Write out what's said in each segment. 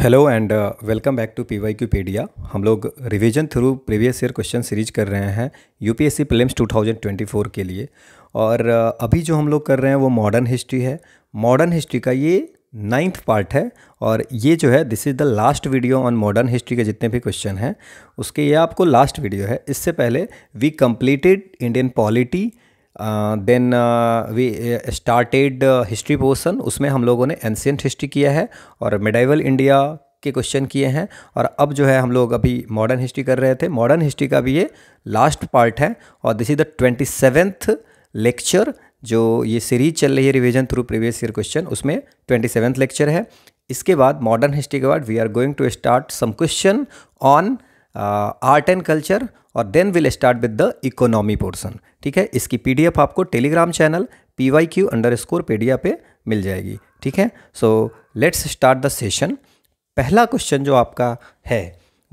Hello and welcome back to P Y Q pedia हम लोग revision through previous year question series कर रहे हैं यूपीएससी ट्वेंटी 2024 के लिए और uh, अभी जो हम लोग कर रहे हैं वो मॉडर्न हिस्ट्री है मॉडर्न हिस्ट्री का ये नाइन्थ पार्ट है और ये जो है this is the last video on modern history के जितने भी क्वेश्चन हैं उसके ये आपको लास्ट वीडियो है इससे पहले we completed Indian polity then we started history portion उसमें हम लोगों ने एंशियंट हिस्ट्री किया है और मेडाइवल इंडिया के क्वेश्चन किए हैं और अब जो है हम लोग अभी मॉडर्न हिस्ट्री कर रहे थे मॉडर्न हिस्ट्री का भी ये लास्ट पार्ट है और this is the twenty seventh lecture जो ये सीरीज चल रही है revision through previous year question उसमें ट्वेंटी सेवेंथ लेक्चर है इसके बाद मॉडर्न हिस्ट्री के बाद we are going to start some question on art and culture और then will start with the economy portion ठीक है इसकी पी आपको Telegram channel P Y Q under score pedia पे मिल जाएगी ठीक है so let's start the session पहला क्वेश्चन जो आपका है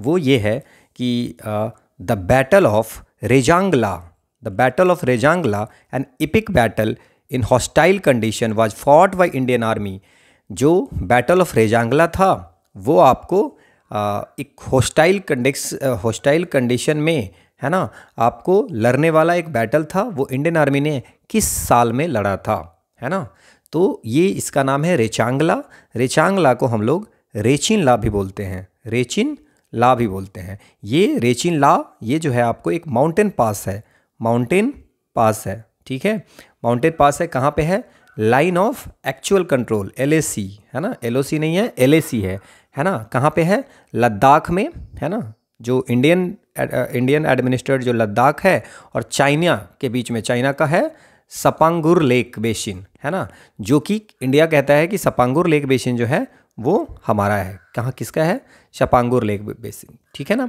वो ये है कि the battle of Rezang La the battle of Rezang La and epic battle in hostile condition was fought by Indian army जो बैटल ऑफ रेजांगला था वो आपको एक हॉस्टाइल कंडेक्स हॉस्टाइल कंडीशन में है ना आपको लड़ने वाला एक बैटल था वो इंडियन आर्मी ने किस साल में लड़ा था है ना तो ये इसका नाम है रेचांगला रेचांगला को हम लोग रेचिन ला भी बोलते हैं रेचिन ला भी बोलते हैं ये रेचिन ला ये जो है आपको एक माउंटेन पास है माउंटेन पास है ठीक है माउंटेन पास है कहाँ पे है line of actual control L है ना एल नहीं है एल है है ना कहाँ पे है लद्दाख में है ना जो इंडियन इंडियन एडमिनिस्ट्रेट जो लद्दाख है और चाइना के बीच में चाइना का है सपांगुर लेक बेसिन है ना जो कि इंडिया कहता है कि सपांगुर लेक बेसिन जो है वो हमारा है कहाँ किसका है सपांगुर लेक बेसिन ठीक है ना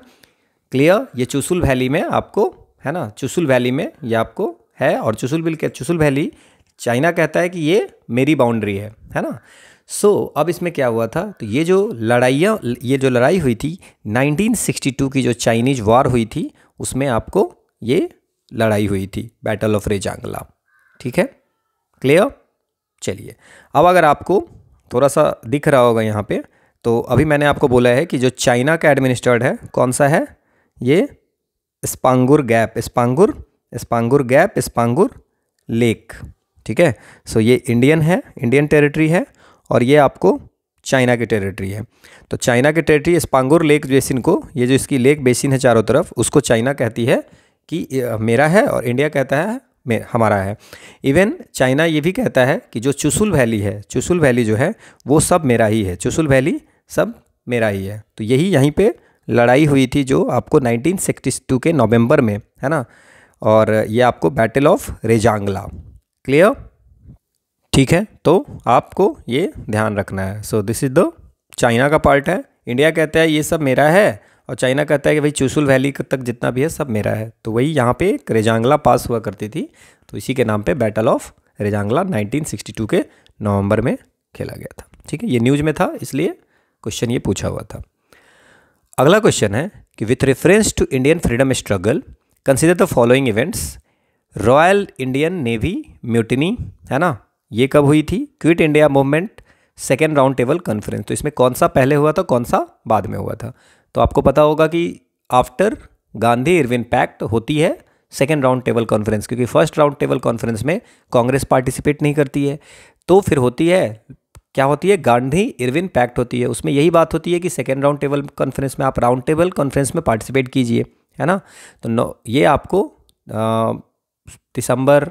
क्लियर ये चुसुल वैली में आपको है ना चुसुल वैली में ये आपको है और चुसुल बिल के चुसुल वैली चाइना कहता है कि ये मेरी बाउंड्री है है ना सो so, अब इसमें क्या हुआ था तो ये जो लड़ाइयाँ ये जो लड़ाई हुई थी 1962 की जो चाइनीज वॉर हुई थी उसमें आपको ये लड़ाई हुई थी बैटल ऑफ रेजांगला ठीक है क्लियर चलिए अब अगर आपको थोड़ा सा दिख रहा होगा यहाँ पे तो अभी मैंने आपको बोला है कि जो चाइना का एडमिनिस्टर्ड है कौन सा है ये Spanggur gap Spanggur Spanggur gap Spanggur lake ठीक है सो ये इंडियन है इंडियन टेरिटरी है और ये आपको चाइना की टेरिटरी है तो चाइना की टेरिटरी स्पांगोर लेक बेसिन को ये जो इसकी लेक बेसिन है चारों तरफ उसको चाइना कहती है कि मेरा है और इंडिया कहता है हमारा है इवन चाइना ये भी कहता है कि जो चुसुल वैली है चुसुल वैली जो है वो सब मेरा ही है चुसुल वैली सब मेरा ही है तो यही यहीं पे लड़ाई हुई थी जो आपको 1962 के नवंबर में है ना और ये आपको बैटल ऑफ रेजांगला क्लियर ठीक है तो आपको ये ध्यान रखना है so this is the China का पार्ट है इंडिया कहता है ये सब मेरा है और चाइना कहता है कि भाई चूसुल वैली तक जितना भी है सब मेरा है तो वही यहाँ पे रेजांगला पास हुआ करती थी तो इसी के नाम पे बैटल ऑफ रेजांगला 1962 के नवंबर में खेला गया था ठीक है ये न्यूज में था इसलिए क्वेश्चन ये पूछा हुआ था अगला क्वेश्चन है कि with reference to Indian freedom struggle consider the following events royal Indian navy mutiny है ना ये कब हुई थी quit India movement second round table conference तो इसमें कौन सा पहले हुआ था कौन सा बाद में हुआ था तो आपको पता होगा कि आफ्टर गांधी इरविन पैक्ट होती है सेकेंड राउंड टेबल कॉन्फ्रेंस क्योंकि फर्स्ट राउंड टेबल कॉन्फ्रेंस में कांग्रेस पार्टिसिपेट नहीं करती है तो फिर होती है क्या होती है गांधी इरविन पैक्ट होती है उसमें यही बात होती है कि सेकेंड राउंड टेबल कॉन्फ्रेंस में आप राउंड टेबल कॉन्फ्रेंस में पार्टिसिपेट कीजिए है ना तो ये आपको दिसंबर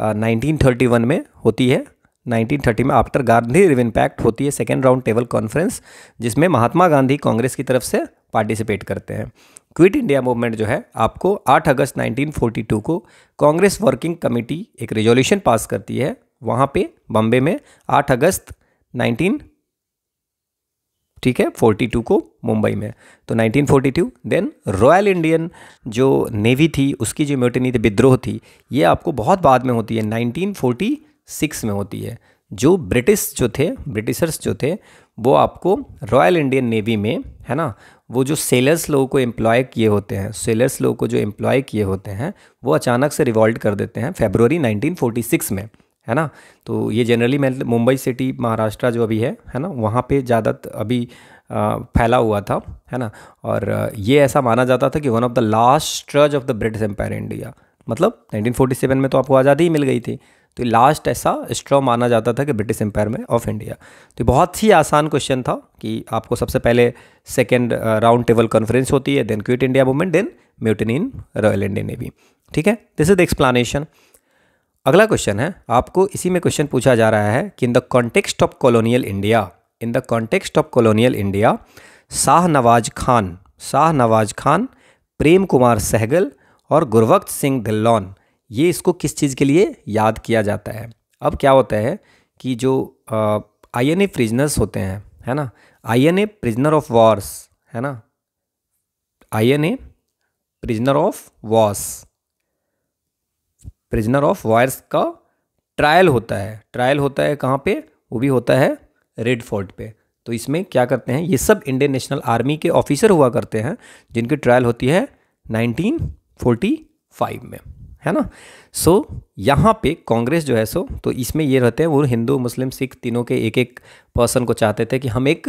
1931 में होती है 1930 में आफ्टर गांधी रिव इम्पैक्ट होती है सेकेंड राउंड टेबल कॉन्फ्रेंस जिसमें महात्मा गांधी कांग्रेस की तरफ से पार्टिसिपेट करते हैं क्विट इंडिया मूवमेंट जो है आपको 8 अगस्त 1942 को कांग्रेस वर्किंग कमेटी एक रेजोल्यूशन पास करती है वहाँ पे बम्बे में 8 अगस्त ठीक है 42 को मुंबई में तो 1942 देन रॉयल इंडियन जो नेवी थी उसकी जो म्यूटनी थी विद्रोह थी ये आपको बहुत बाद में होती है 1946 में होती है जो ब्रिटिश जो थे ब्रिटिशर्स जो थे वो आपको रॉयल इंडियन नेवी में है ना वो जो सेलर्स लोगों को एम्प्लॉय किए होते हैं सेलर्स लोगों को जो एम्प्लॉय किए होते हैं वो अचानक से रिवॉल्ट कर देते हैं फेबररी 1946 में है ना तो ये जनरली मैं मुंबई सिटी महाराष्ट्र जो अभी है है ना वहाँ पे ज़्यादा अभी फैला हुआ था है ना और ये ऐसा माना जाता था कि वन ऑफ द लास्ट स्ट्रज of the British empire India मतलब 1947 में तो आपको आज़ादी ही मिल गई थी तो लास्ट ऐसा स्ट्रॉ माना जाता था कि ब्रिटिश एम्पायर में ऑफ इंडिया तो बहुत ही आसान क्वेश्चन था कि आपको सबसे पहले सेकेंड राउंड टेबल कॉन्फ्रेंस होती है then quit India movement then mutiny in royal Indian navy ठीक है दिस इज द एक्सप्लानेशन अगला क्वेश्चन है आपको इसी में क्वेश्चन पूछा जा रहा है कि in the context of colonial India in the context of colonial India Shah Nawaz Khan Shah Nawaz Khan Prem Kumar Sahgal और गुरवक्त सिंह दिल्लौन ये इसको किस चीज़ के लिए याद किया जाता है अब क्या होता है कि जो आई एन ए प्रिजनर्स होते हैं है ना I N A prisoner of wars है ना I N A prisoner of wars prisoner of wars का ट्रायल होता है ट्रायल होता है कहाँ पे वो भी होता है रेड फोर्ट पे तो इसमें क्या करते हैं ये सब इंडियन नेशनल आर्मी के ऑफिसर हुआ करते हैं जिनकी ट्रायल होती है 1945 में है ना सो so, यहाँ पे कांग्रेस जो है सो तो इसमें ये रहते हैं वो हिंदू मुस्लिम सिख तीनों के एक एक पर्सन को चाहते थे कि हम एक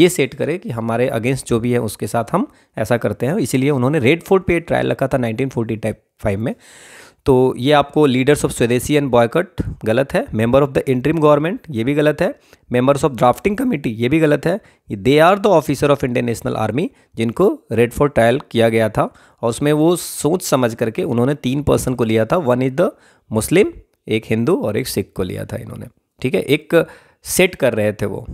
ये सेट करें कि हमारे अगेंस्ट जो भी है उसके साथ हम ऐसा करते हैं इसीलिए उन्होंने रेड फोर्ट पे ट्रायल रखा था नाइनटीन में तो ये आपको leaders of swadeshi and boycott गलत है member of the interim government ये भी गलत है मेंबर्स ऑफ ड्राफ्टिंग कमेटी ये भी गलत है they are the officer of Indian national army जिनको रेड फॉर ट्रायल किया गया था और उसमें वो सोच समझ करके उन्होंने तीन पर्सन को लिया था वन इज़ द मुस्लिम एक हिंदू और एक सिख को लिया था इन्होंने ठीक है एक सेट कर रहे थे वो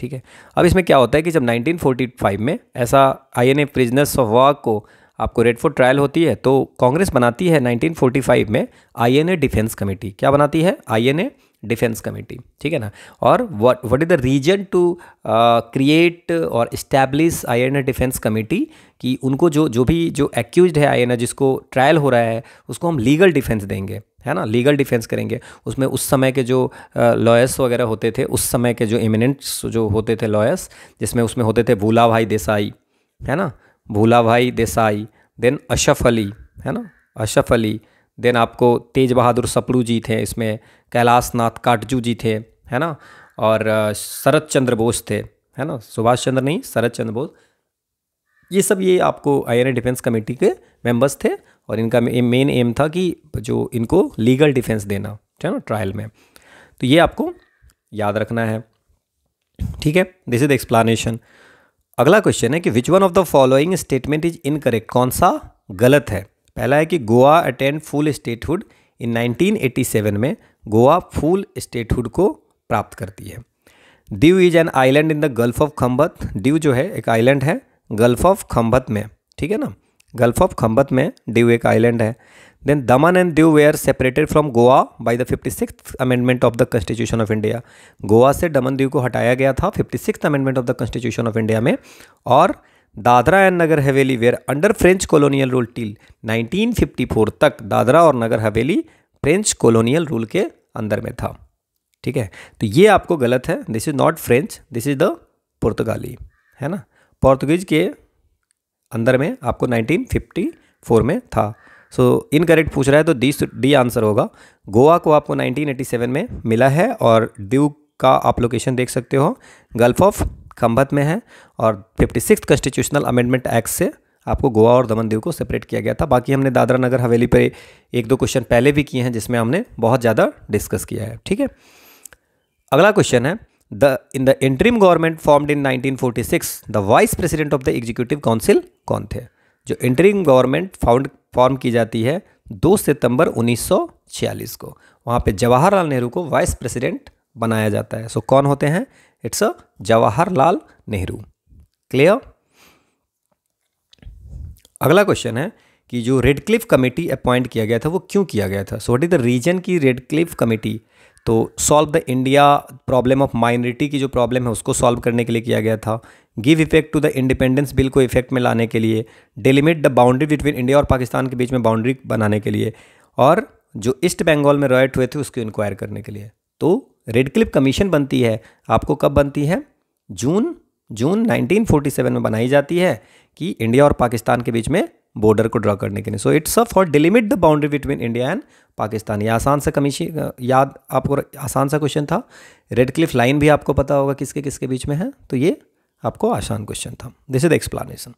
ठीक है अब इसमें क्या होता है कि जब 1945 में ऐसा I N A prisoners of war को आपको रेड फोर्ट ट्रायल होती है तो कांग्रेस बनाती है 1945 में आईएनए डिफेंस कमेटी क्या बनाती है आईएनए डिफेंस कमेटी ठीक है ना और what what is the reason to create और establish I N defence committee कि उनको जो जो भी जो एक्यूज है आई जिसको ट्रायल हो रहा है उसको हम लीगल डिफेंस देंगे है ना लीगल डिफेंस करेंगे उसमें उस समय के जो लॉयर्स uh, वगैरह होते थे उस समय के जो इमिनेंट्स जो होते थे लॉयर्स जिसमें उसमें होते थे भूला भाई देसाई है ना भूला भाई देसाई देन अशफ अली है ना अशफ अली देन आपको तेज बहादुर सपड़ू जी थे इसमें कैलाश नाथ काटजू जी थे है ना और शरद चंद्र बोस थे है ना सुभाष चंद्र नहीं शरद चंद्र बोस ये सब ये आपको आई डिफेंस कमेटी के मेंबर्स थे और इनका मेन एम था कि जो इनको लीगल डिफेंस देना है ना ट्रायल में तो ये आपको याद रखना है ठीक है दिस इज द एक्सप्लानेशन अगला क्वेश्चन है कि which one of the following statement is incorrect कौन सा गलत है पहला है कि Goa attend full statehood in 1987 में गोवा फुल स्टेटहुड को प्राप्त करती है Diu is an island in the gulf of Khambhat Diu जो है एक आइलैंड है गल्फ ऑफ खम्बत में ठीक है ना गल्फ ऑफ खम्बत में दीव एक आइलैंड है then and Daman they are separated from Goa by the fifty six amendment of the constitution of India Goa से दमन दीव को हटाया गया था fifty six amendment of the constitution of India में और Dadra and Nagar Haveli were under French colonial rule till 1954 तक दादरा और नगर हवेली फ्रेंच कॉलोनियल रूल के अंदर में था ठीक है तो ये आपको गलत है this is not French this is the पुर्तगाली है ना पोर्तुगीज के अंदर में आपको 1954 में था सो so, इनकरेक्ट पूछ रहा है तो डी डी आंसर होगा गोवा को आपको 1987 में मिला है और दीव का आप लोकेशन देख सकते हो गल्फ ऑफ खम्भत में है और fifty six constitutional amendment act से आपको गोवा और दमन दीव को सेपरेट किया गया था बाकी हमने दादरा नगर हवेली पर एक दो क्वेश्चन पहले भी किए हैं जिसमें हमने बहुत ज़्यादा डिस्कस किया है ठीक है अगला क्वेश्चन है the in the interim government formed in 1946 the vice president of the executive council कौन थे जो इंटरिंग गवर्नमेंट फाउंड फॉर्म की जाती है 2 सितंबर 1946 को वहाँ पे जवाहरलाल नेहरू को वाइस प्रेसिडेंट बनाया जाता है सो so, कौन होते हैं it's a Jawaharlal Nehru clear अगला क्वेश्चन है कि जो रेडक्लिफ कमेटी अपॉइंट किया गया था वो क्यों किया गया था so what is the reason की Radcliffe committee to solve the India problem of minority की जो प्रॉब्लम है उसको सॉल्व करने के लिए किया गया था give effect to the independence bill को इफेक्ट में लाने के लिए delimit the boundary between India और पाकिस्तान के बीच में बाउंड्री बनाने के लिए और जो ईस्ट बंगाल में रॉयट हुए थे उसको इंक्वायर करने के लिए तो रेड क्लिप कमीशन बनती है आपको कब बनती है जून जून 1947 में बनाई जाती है कि इंडिया और पाकिस्तान के बीच में बॉर्डर को ड्रा करने के लिए so it's for delimit the boundary between India and Pakistan ये आसान सा कमीशी याद आपको आसान सा क्वेश्चन था रेड क्लिफ लाइन भी आपको पता होगा किसके किसके बीच में है तो ये आपको आसान क्वेश्चन था दिस इज एक्सप्लानशन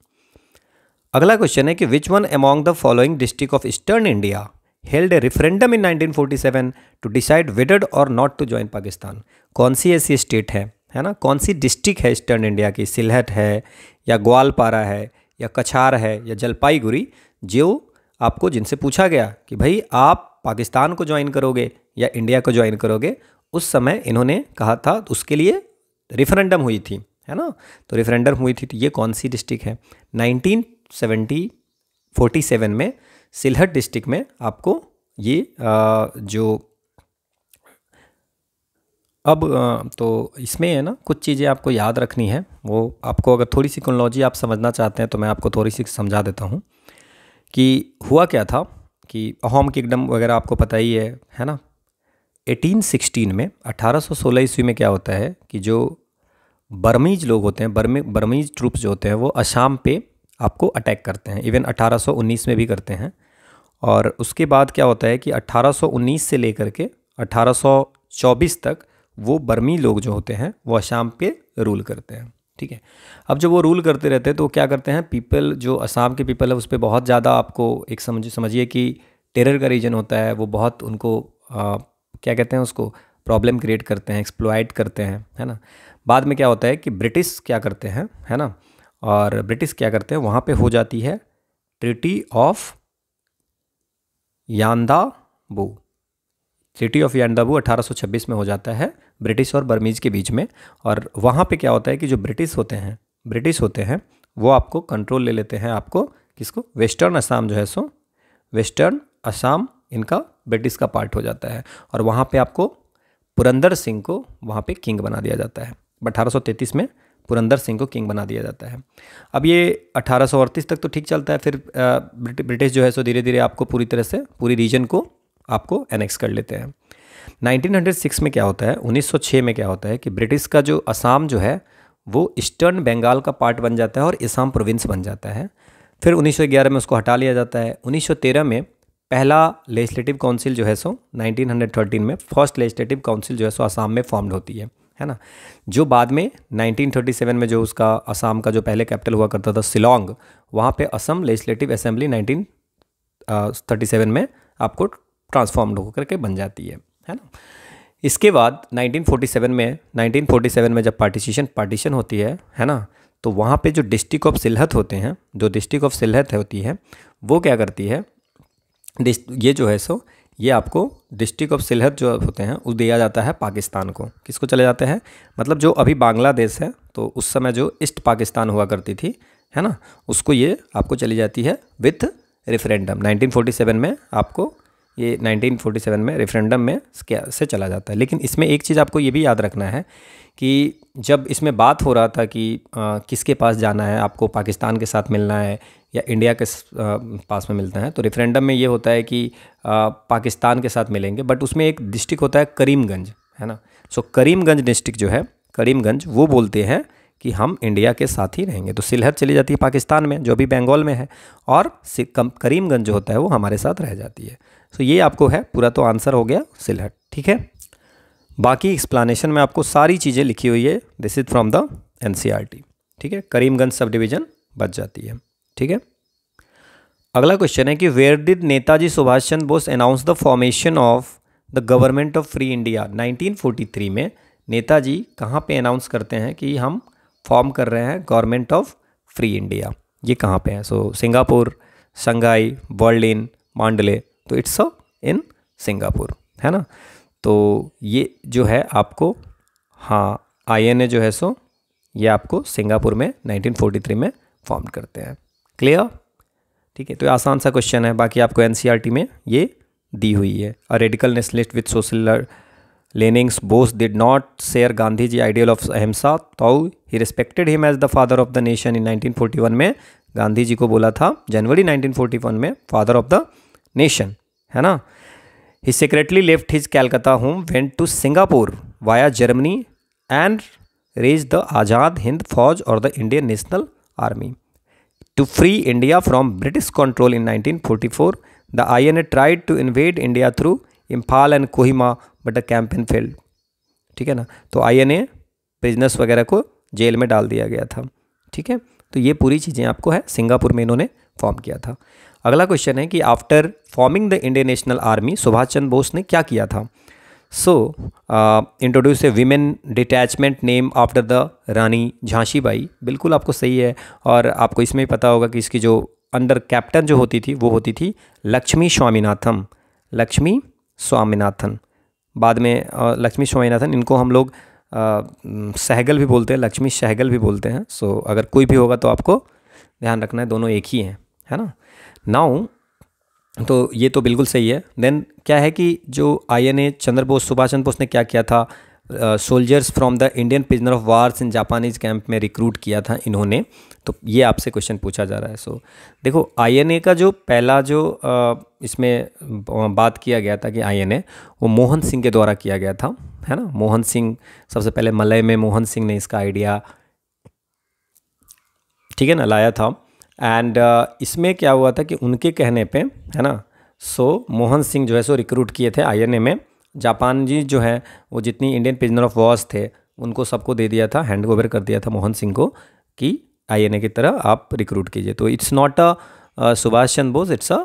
अगला क्वेश्चन है कि which one among the following district of eastern India held a referendum in 1947 to decide whether or not to join Pakistan कौन सी ऐसी स्टेट है है ना कौन सी डिस्ट्रिक्ट है ईस्टर्न इंडिया की सिलहट है या ग्वालपारा है या कछार है या जलपाईगुड़ी जो आपको जिनसे पूछा गया कि भाई आप पाकिस्तान को ज्वाइन करोगे या इंडिया को ज्वाइन करोगे उस समय इन्होंने कहा था तो उसके लिए रेफरेंडम हुई थी है ना तो रेफरेंडम हुई थी तो ये कौन सी डिस्ट्रिक्ट है नाइनटीन सेवेंटी फोर्टी सेवन में सिलहट डिस्ट्रिक्ट में आपको ये जो अब तो इसमें है ना कुछ चीज़ें आपको याद रखनी है वो आपको अगर थोड़ी सी क्रोनोलॉजी आप समझना चाहते हैं तो मैं आपको थोड़ी सी समझा देता हूँ कि हुआ क्या था कि अहोम किंगडम वगैरह आपको पता ही है है ना 1816 में 1816 ईस्वी में क्या होता है कि जो बर्मीज लोग होते हैं बर्मी बर्मीज ट्रूप्स जो होते हैं वो असाम पे आपको अटैक करते हैं इवन 1819 में भी करते हैं और उसके बाद क्या होता है कि 1819 से लेकर के 1824 तक वो बर्मी लोग जो होते हैं वो असाम पे रूल करते हैं ठीक है अब जब वो रूल करते रहते हैं तो क्या करते हैं पीपल जो असम के पीपल है उस पर बहुत ज़्यादा आपको एक समझ समझिए कि टेरर का रीजन होता है वो बहुत उनको आ, क्या कहते हैं उसको प्रॉब्लम क्रिएट करते हैं एक्सप्लोइट करते हैं है ना बाद में क्या होता है कि ब्रिटिश क्या करते हैं है ना और ब्रिटिश क्या करते हैं वहाँ पे हो जाती है ट्रिटी ऑफ यांदा बू सिटी ऑफ यानदाबू 1826 में हो जाता है ब्रिटिश और बर्मीज़ के बीच में और वहाँ पे क्या होता है कि जो ब्रिटिश होते हैं ब्रिटिश होते हैं वो आपको कंट्रोल ले लेते हैं आपको किसको वेस्टर्न असम जो है सो वेस्टर्न असम इनका ब्रिटिश का पार्ट हो जाता है और वहाँ पे आपको पुरंदर सिंह को वहाँ पे किंग बना दिया जाता है अठारह में पुरंदर सिंह को किंग बना दिया जाता है अब ये अठारह तक तो ठीक चलता है फिर ब्रिटिश जो है सो धीरे धीरे आपको पूरी तरह से पूरी रीजन को आपको एनेक्स कर लेते हैं 1906 में क्या होता है 1906 में क्या होता है कि ब्रिटिश का जो असम जो है वो ईस्टर्न बंगाल का पार्ट बन जाता है और इसाम प्रोविंस बन जाता है फिर 1911 में उसको हटा लिया जाता है 1913 में पहला लेजिस्लेटिव काउंसिल जो है सो 1913 में फर्स्ट लेजिस्लेटिव काउंसिल जो है सो आसाम में फॉर्म्ड होती है है ना जो बाद में 1937 में जो उसका असम का जो पहले कैपिटल हुआ करता था सिलोंग वहाँ पे असम लेजिस्लेटिव असेंबली 1937 में आपको ट्रांसफॉर्म्ड होकर के बन जाती है है ना इसके बाद 1947 में 1947 में जब पार्टीशन पार्टीशन होती है है ना तो वहाँ पे जो डिस्ट्रिक्ट ऑफ सिलहत होते हैं जो डिस्ट्रिक्ट ऑफ सिलहत होती है वो क्या करती है ये जो है सो ये आपको डिस्ट्रिक्ट ऑफ सिलहत जो होते हैं उस दिया जाता है पाकिस्तान को किसको चले जाते हैं मतलब जो अभी बांग्लादेश है तो उस समय जो ईस्ट पाकिस्तान हुआ करती थी है ना उसको ये आपको चली जाती है विथ रेफरेंडम 1947 में आपको ये 1947 में रेफरेंडम में से चला जाता है लेकिन इसमें एक चीज़ आपको ये भी याद रखना है कि जब इसमें बात हो रहा था कि आ, किसके पास जाना है आपको पाकिस्तान के साथ मिलना है या इंडिया के पास में मिलता है तो रेफरेंडम में ये होता है कि आ, पाकिस्तान के साथ मिलेंगे बट उसमें एक डिस्ट्रिक्ट होता है करीमगंज है ना सो करीमगंज डिस्ट्रिक्ट जो है करीमगंज वो बोलते हैं कि हम इंडिया के साथ ही रहेंगे तो सिलहत चली जाती है पाकिस्तान में जो भी बंगाल में है और करीमगंज जो होता है वो हमारे साथ रह जाती है सो ये आपको है पूरा तो आंसर हो गया सिलहट ठीक है बाकी एक्सप्लानेशन में आपको सारी चीज़ें लिखी हुई है this is from the N ठीक है करीमगंज सब डिवीज़न बच जाती है ठीक है अगला क्वेश्चन है कि where did Netaji Subhash Chandra Bose announce the formation of the government of free India 1943 में नेताजी कहाँ पे अनाउंस करते हैं कि हम फॉर्म कर रहे हैं गवर्नमेंट ऑफ फ्री इंडिया ये कहाँ पे है so Singapore Shanghai Berlin Mandalay तो इट्स अ इन सिंगापुर है ना तो ये जो है आपको हाँ आई जो है सो ये आपको सिंगापुर में 1943 में फॉर्म करते हैं क्लियर ठीक है तो आसान सा क्वेश्चन है बाकी आपको एन e में ये दी हुई है a radical nationalist with social leanings Bose did not share Gandhi ji ideal of ahimsa though he respected him as the father of the nation in nineteen में गांधी जी को बोला था जनवरी नाइनटीन में फादर ऑफ द नेशन है ना he secretly left his Calcutta home went to Singapore via Germany and raised the Azad Hind Fauj or the Indian national army to free India from British control in 1944 the I N A tried to invade India through Imphal and Kohima but a campaign failed ठीक है ना तो आई N ए business वगैरह को jail में डाल दिया गया था ठीक है तो ये पूरी चीज़ें आपको है सिंगापुर में इन्होंने फॉर्म किया था अगला क्वेश्चन है कि after forming the Indian national army Subhash Chandra Bose ने क्या किया था so introduce a women detachment name after the Rani Jhansi Bai बिल्कुल आपको सही है और आपको इसमें भी पता होगा कि इसकी जो अंडर कैप्टन जो होती थी वो होती थी लक्ष्मी स्वामीनाथन लक्ष्मी स्वामीनाथन बाद में uh, लक्ष्मी स्वामीनाथन इनको हम लोग uh, सहगल भी बोलते हैं लक्ष्मी सहगल भी बोलते हैं सो अगर कोई भी होगा तो आपको ध्यान रखना है दोनों एक ही हैं है ना नाउ तो ये तो बिल्कुल सही है देन क्या है कि जो I N A Chandra Bose Subhash Chandra Bose ने क्या किया था soldiers from the Indian prisoner of wars in Japanese camp में रिक्रूट किया था इन्होंने तो ये आपसे क्वेश्चन पूछा जा रहा है सो so, देखो आईएनए का जो पहला जो uh, इसमें बात किया गया था कि आईएनए वो मोहन सिंह के द्वारा किया गया था है ना मोहन सिंह सबसे पहले मलय में मोहन सिंह ने इसका आइडिया ठीक है ना लाया था एंड uh, इसमें क्या हुआ था कि उनके कहने पे है ना सो मोहन सिंह जो है सो रिक्रूट किए थे आईएनए में जापान जी जो है वो जितनी इंडियन प्रिजनर ऑफ वॉर्स थे उनको सबको दे दिया था हैंड ओवर कर दिया था मोहन सिंह को कि आईएनए की तरह आप रिक्रूट कीजिए तो it's not a Subhash Chandra Bose it's a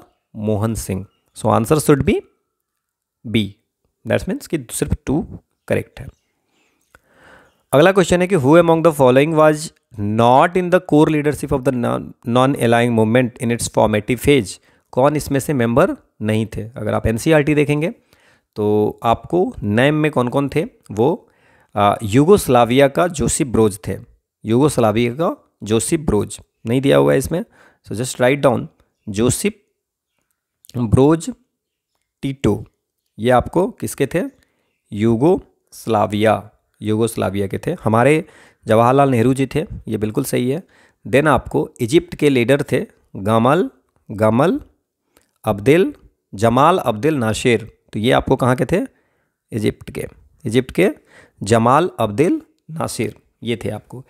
Mohan Singh so answer should be B that's means कि सिर्फ टू करेक्ट है अगला क्वेश्चन है कि who among the following was not in the core leadership of the non aligned movement in its formative phase कौन इसमें से member नहीं थे अगर आप एन e देखेंगे तो आपको नैम में कौन कौन थे वो यूगोस्लाविया का जोसिफ ब्रोज थे यूगोस्लाविया का जोसिफ ब्रोज नहीं दिया हुआ है इसमें so just write down Josip Broz Tito ये आपको किसके थे यूगो स्लाविया यूगोस्लाविया के थे हमारे जवाहरलाल नेहरू जी थे ये बिल्कुल सही है देन आपको इजिप्ट के लीडर थे Gamal Gamal Abdel Jamal Abdel Nasser तो ये आपको कहाँ के थे इजिप्ट के इजिप्ट के जमाल अब्दिल नासिर ये थे आपको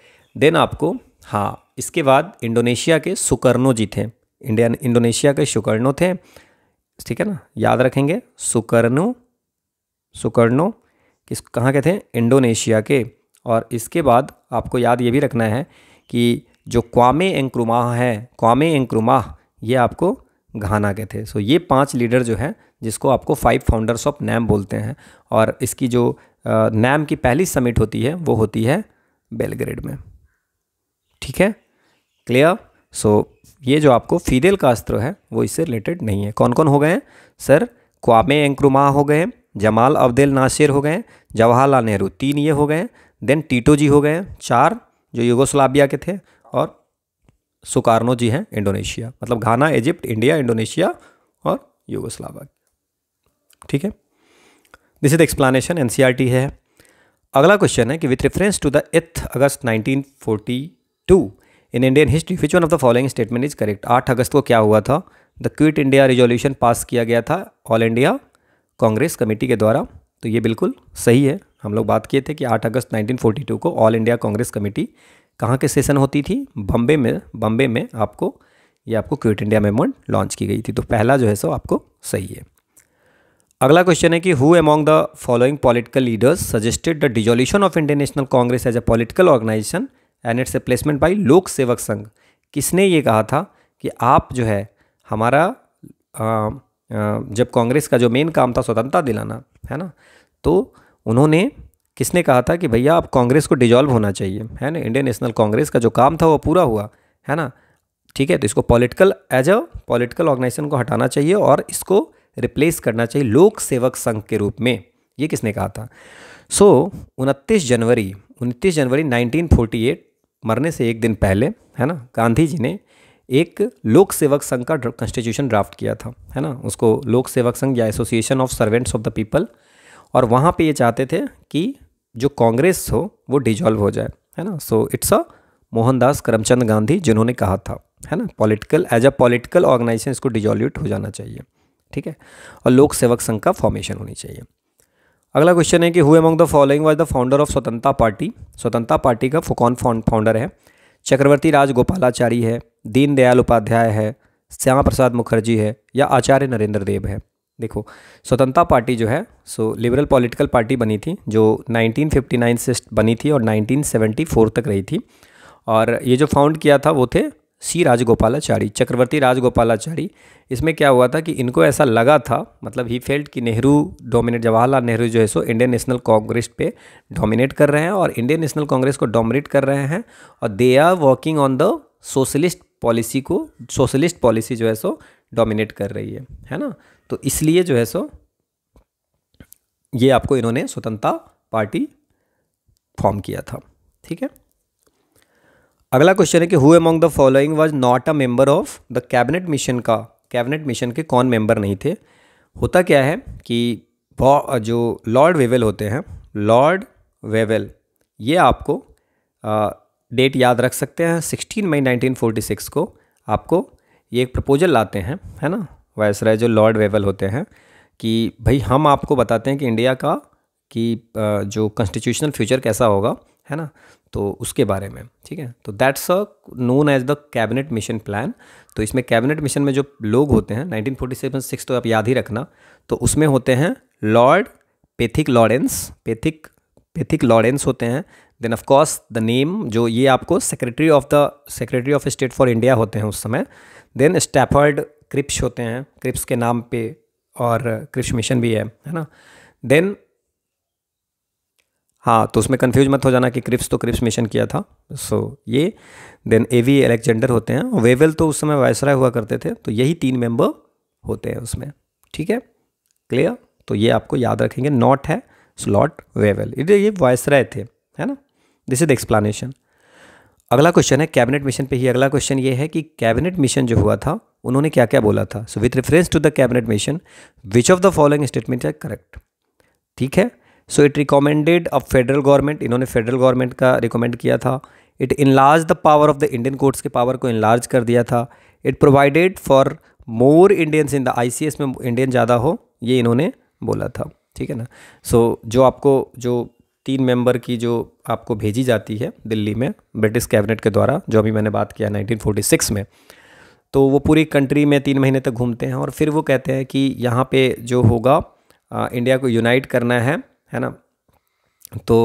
देन आपको हाँ इसके बाद इंडोनेशिया के सुकर्नो जी थे इंडियन इंडोनेशिया के सुकर्णो थे ठीक है ना याद रखेंगे सुकर्णो सुकर्णो किस कहाँ के थे इंडोनेशिया के और इसके बाद आपको याद ये भी रखना है कि जो क्वामे एंक्रुमाह है क्वामे एंक्रुमाह ये आपको घाना के थे सो ये पांच लीडर जो हैं जिसको आपको फाइव फाउंडर्स ऑफ नैम बोलते हैं और इसकी जो नैम की पहली समिट होती है वो होती है बेलग्रेड में ठीक है क्लियर सो ये जो आपको फीदेल का अस्त्र है वो इससे रिलेटेड नहीं है कौन कौन हो गए सर क्वामे एंक्रुमा हो गए जमाल अब्देल नासिर हो गए जवाहरलाल नेहरू तीन ये हो गए देन टीटो जी हो गए चार जो यूगोस्लाविया के थे और सुकार्नो जी हैं इंडोनेशिया मतलब घाना इजिप्ट इंडिया इंडोनेशिया और यूगोस्लावा ठीक है this is the explanation an है अगला क्वेश्चन है कि with reference to the eighth August 1942 in Indian history which one of the following statement is correct आठ अगस्त को क्या हुआ था the quit India resolution pass किया गया था ऑल इंडिया कांग्रेस कमेटी के द्वारा तो ये बिल्कुल सही है हम लोग बात किए थे कि 8 अगस्त 1942 को ऑल इंडिया कांग्रेस कमेटी कहाँ के सेशन होती थी बम्बे में बम्बे में आपको ये आपको क्विट इंडिया मेमोरेंड लॉन्च की गई थी तो पहला जो है सो आपको सही है अगला क्वेश्चन है कि who among the following political leaders suggested the dissolution of Indian National Congress as a political organisation and its placement by Lok Sevak संघ किसने ये कहा था कि आप जो है हमारा आ, आ, जब कांग्रेस का जो मेन काम था स्वतंत्रता दिलाना है ना तो उन्होंने किसने कहा था कि भैया आप कांग्रेस को डिजॉल्व होना चाहिए है ना इंडियन नेशनल कांग्रेस का जो काम था वो पूरा हुआ है ना ठीक है तो इसको political as a political organisation को हटाना चाहिए और इसको रिप्लेस करना चाहिए लोक सेवक संघ के रूप में ये किसने कहा था सो so, उनतीस जनवरी उनतीस जनवरी 1948 मरने से एक दिन पहले है ना गांधी जी ने एक लोक सेवक संघ का कंस्टिट्यूशन ड्राफ्ट किया था है ना उसको लोक सेवक संघ या association of servants of the people और वहाँ पे ये चाहते थे कि जो कांग्रेस हो वो डिजॉल्व हो जाए है ना so it's a Mohandas Karamchand Gandhi जिन्होंने कहा था है ना political as a political organisation इसको डिजॉल्यूट हो जाना चाहिए ठीक है और लोक सेवक संघ का फॉर्मेशन होनी चाहिए अगला क्वेश्चन है कि who among the following was the founder of Swatantrata party Swatantrata party का कौन फाउंडर है चक्रवर्ती राजगोपालाचारी है दीनदयाल उपाध्याय है श्यामा प्रसाद मुखर्जी है या आचार्य नरेंद्र देव है देखो स्वतंत्रता पार्टी जो है सो लिबरल पॉलिटिकल पार्टी बनी थी जो 1959 से बनी थी और 1974 तक रही थी और ये जो फाउंड किया था वो थे सी राजगोपालाचारी चक्रवर्ती राजगोपालाचारी इसमें क्या हुआ था कि इनको ऐसा लगा था मतलब ही फेल्ट कि नेहरू डोमिनेट जवाहरलाल नेहरू जो है सो इंडियन नेशनल कांग्रेस पे डोमिनेट कर रहे हैं और इंडियन नेशनल कांग्रेस को डोमिनेट कर रहे हैं और they are working on the socialist policy को सोशलिस्ट पॉलिसी जो है सो डोमिनेट कर रही है है ना तो इसलिए जो है सो ये आपको इन्होंने स्वतंत्रता पार्टी फॉर्म किया था ठीक है अगला क्वेश्चन है कि who among the following was not a member of the cabinet mission का कैबिनेट मिशन के कौन मेंबर नहीं थे होता क्या है कि जो लॉर्ड वेवेल होते हैं लॉर्ड वेवेल ये आपको आ, डेट याद रख सकते हैं 16 मई 1946 को आपको ये एक प्रपोजल लाते हैं है ना वायसराय जो लॉर्ड वेवल होते हैं कि भाई हम आपको बताते हैं कि इंडिया का कि जो कॉन्स्टिट्यूशनल फ्यूचर कैसा होगा है ना तो उसके बारे में ठीक है तो that's a known as the cabinet mission plan तो इसमें कैबिनेट मिशन में जो लोग होते हैं 1947 सिक्स तो आप याद ही रखना तो उसमें होते हैं Lord Pethick Lawrence Pethick Pethick Lawrence होते हैं then of course the name जो ये आपको secretary of the secretary of state for India होते हैं उस समय देन स्टैफर्ड क्रिप्स होते हैं क्रिप्स के नाम पे और क्रिप्स मिशन भी है है ना देन हाँ तो उसमें कंफ्यूज मत हो जाना कि क्रिप्स तो क्रिप्स मिशन किया था सो so, ये देन ए वी एलेक्जेंडर होते हैं वेवेल तो उस समय वायसराय हुआ करते थे तो यही तीन मेंबर होते हैं उसमें ठीक है क्लियर तो ये आपको याद रखेंगे नॉट है स्लॉट वेवेल ये वायसराय थे है ना दिस इज एक्सप्लानेशन अगला क्वेश्चन है कैबिनेट मिशन पे ही अगला क्वेश्चन ये है कि कैबिनेट मिशन जो हुआ था उन्होंने क्या क्या बोला था so with reference to the cabinet mission which of the following statement are correct ठीक है so it recommended a federal government इन्होंने फेडरल गवर्नमेंट का रिकमेंड किया था it enlarge the power of the Indian courts के power को enlarge कर दिया था it provided for more Indians in the I C S में इंडियन ज़्यादा हो ये इन्होंने बोला था ठीक है ना सो so, जो आपको जो तीन मेंबर की जो आपको भेजी जाती है दिल्ली में ब्रिटिश कैबिनेट के द्वारा जो अभी मैंने बात किया 1946 में तो वो पूरी कंट्री में तीन महीने तक घूमते हैं और फिर वो कहते हैं कि यहाँ पे जो होगा आ, इंडिया को यूनाइट करना है है ना तो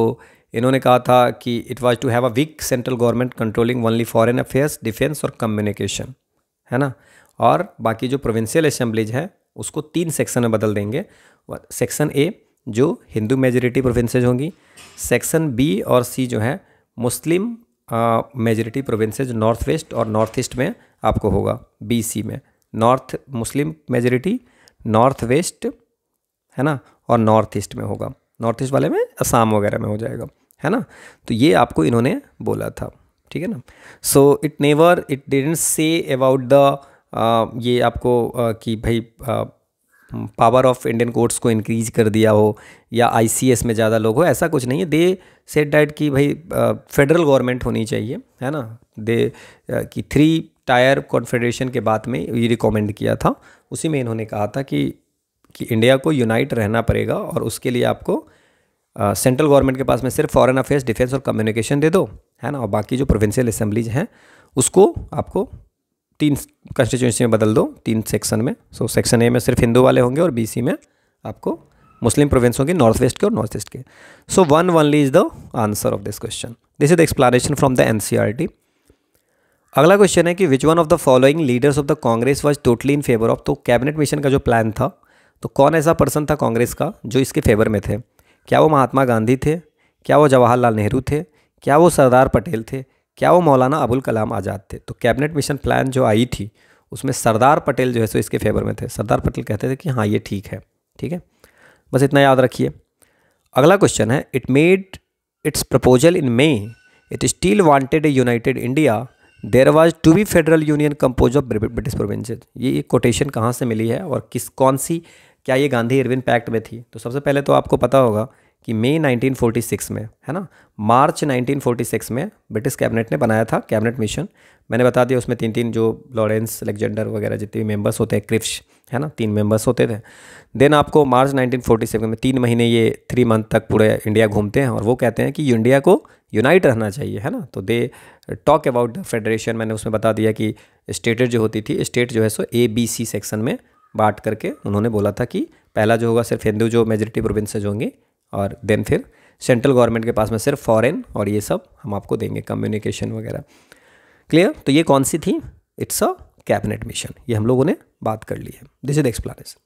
इन्होंने कहा था कि it was to have a weak central government controlling only foreign affairs defence और कम्युनिकेशन है ना और बाकी जो प्रोविंशियल असेंबलीज हैं उसको तीन सेक्शन में बदल देंगे सेक्शन ए जो हिंदू मेजोरिटी प्रोविंसेज होंगी सेक्शन बी और सी जो है Muslim majority provinces north west और नॉर्थ ईस्ट में आपको होगा बीसी में north Muslim majority north west है ना और नॉर्थ ईस्ट में होगा नॉर्थ ईस्ट वाले में असम वगैरह में हो जाएगा है ना तो ये आपको इन्होंने बोला था ठीक है ना so it never it didn't say about the ये आपको uh, कि भाई uh, power of Indian courts को इंक्रीज कर दिया हो या आई में ज़्यादा लोग हो ऐसा कुछ नहीं है दे सेट डैट कि भाई फेडरल गवर्नमेंट होनी चाहिए है ना दे कि थ्री टायर कॉन्फेडरेशन के बाद में ये रिकमेंड किया था उसी में इन्होंने कहा था कि कि इंडिया को यूनाइट रहना पड़ेगा और उसके लिए आपको सेंट्रल गवर्नमेंट के पास में सिर्फ फॉरेन अफेयर्स डिफेंस और कम्युनिकेशन दे दो है ना और बाकी जो प्रोविंशियल असम्बलीज हैं उसको आपको तीन कंस्टिट्यूंसी में बदल दो तीन सेक्शन में सो so, सेक्शन ए में सिर्फ हिंदू वाले होंगे और बीसी में आपको मुस्लिम प्रोविंस होंगे नॉर्थ वेस्ट के और नॉर्थ ईस्ट के so one only is the answer of this question this is the explanation from the an अगला क्वेश्चन है कि which one of the following leaders of the Congress was totally in favour of तो cabinet mission का जो plan था तो कौन ऐसा पर्सन था कांग्रेस का जो इसके फेवर में थे क्या वो महात्मा गांधी थे क्या वो जवाहरलाल नेहरू थे क्या वो सरदार पटेल थे क्या वो मौलाना अबुल कलाम आज़ाद थे तो कैबिनेट मिशन प्लान जो आई थी उसमें सरदार पटेल जो है सो इसके फेवर में थे सरदार पटेल कहते थे कि हाँ ये ठीक है ठीक है बस इतना याद रखिए अगला क्वेश्चन है it made its proposal in May it still wanted a united India there was to be federal union compose of British provinces ये एक कोटेशन कहाँ से मिली है और किस कौन सी क्या ये गांधी इरविन पैक्ट में थी तो सबसे पहले तो आपको पता होगा कि मई 1946 में है ना मार्च 1946 में ब्रिटिश कैबिनेट ने बनाया था कैबिनेट मिशन मैंने बता दिया उसमें तीन तीन जो लॉरेंस एलेक्जेंडर वगैरह जितने भी मेंबर्स होते हैं क्रिप्श है ना तीन मेंबर्स होते थे देन आपको मार्च 1947 में तीन महीने ये थ्री मंथ तक पूरे इंडिया घूमते हैं और वो कहते हैं कि इंडिया को यूनाइट रहना चाहिए है ना तो they talk about the federation मैंने उसमें बता दिया कि स्टेटेड जो होती थी स्टेट जो है सो ए बी सी सेक्शन में बांट करके उन्होंने बोला था कि पहला जो होगा सिर्फ हिंदू जो मेजोरिटी प्रोविंसेज होंगी और देन फिर सेंट्रल गवर्नमेंट के पास में सिर्फ फॉरेन और ये सब हम आपको देंगे कम्युनिकेशन वगैरह क्लियर तो ये कौन सी थी इट्स अ कैबिनेट मिशन ये हम लोगों ने बात कर ली है दिस इज एक्सप्लानेशन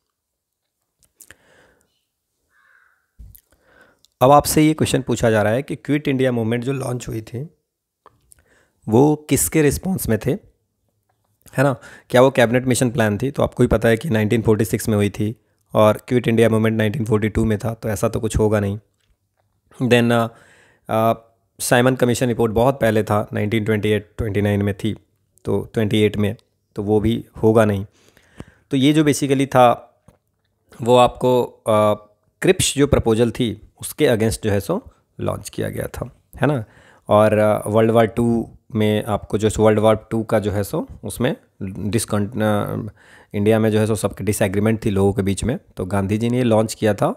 अब आपसे ये क्वेश्चन पूछा जा रहा है कि क्विट इंडिया मूवमेंट जो लॉन्च हुई थी वो किसके रिस्पॉन्स में थे है ना क्या वो कैबिनेट मिशन प्लान थी तो आपको ही पता है कि 1946 में हुई थी और क्विट इंडिया मूवमेंट 1942 में था तो ऐसा तो कुछ होगा नहीं देन साइमन कमीशन रिपोर्ट बहुत पहले था 1928 29 में थी तो 28 में तो वो भी होगा नहीं तो ये जो बेसिकली था वो आपको आ, uh, क्रिप्स जो प्रपोजल थी उसके अगेंस्ट जो है सो लॉन्च किया गया था है ना और वर्ल्ड वार टू में आपको जो वर्ल्ड वार टू का जो है सो उसमें डिसकंट इंडिया में जो है सो सबके डिसएग्रीमेंट थी लोगों के बीच में तो गांधी जी ने ये लॉन्च किया था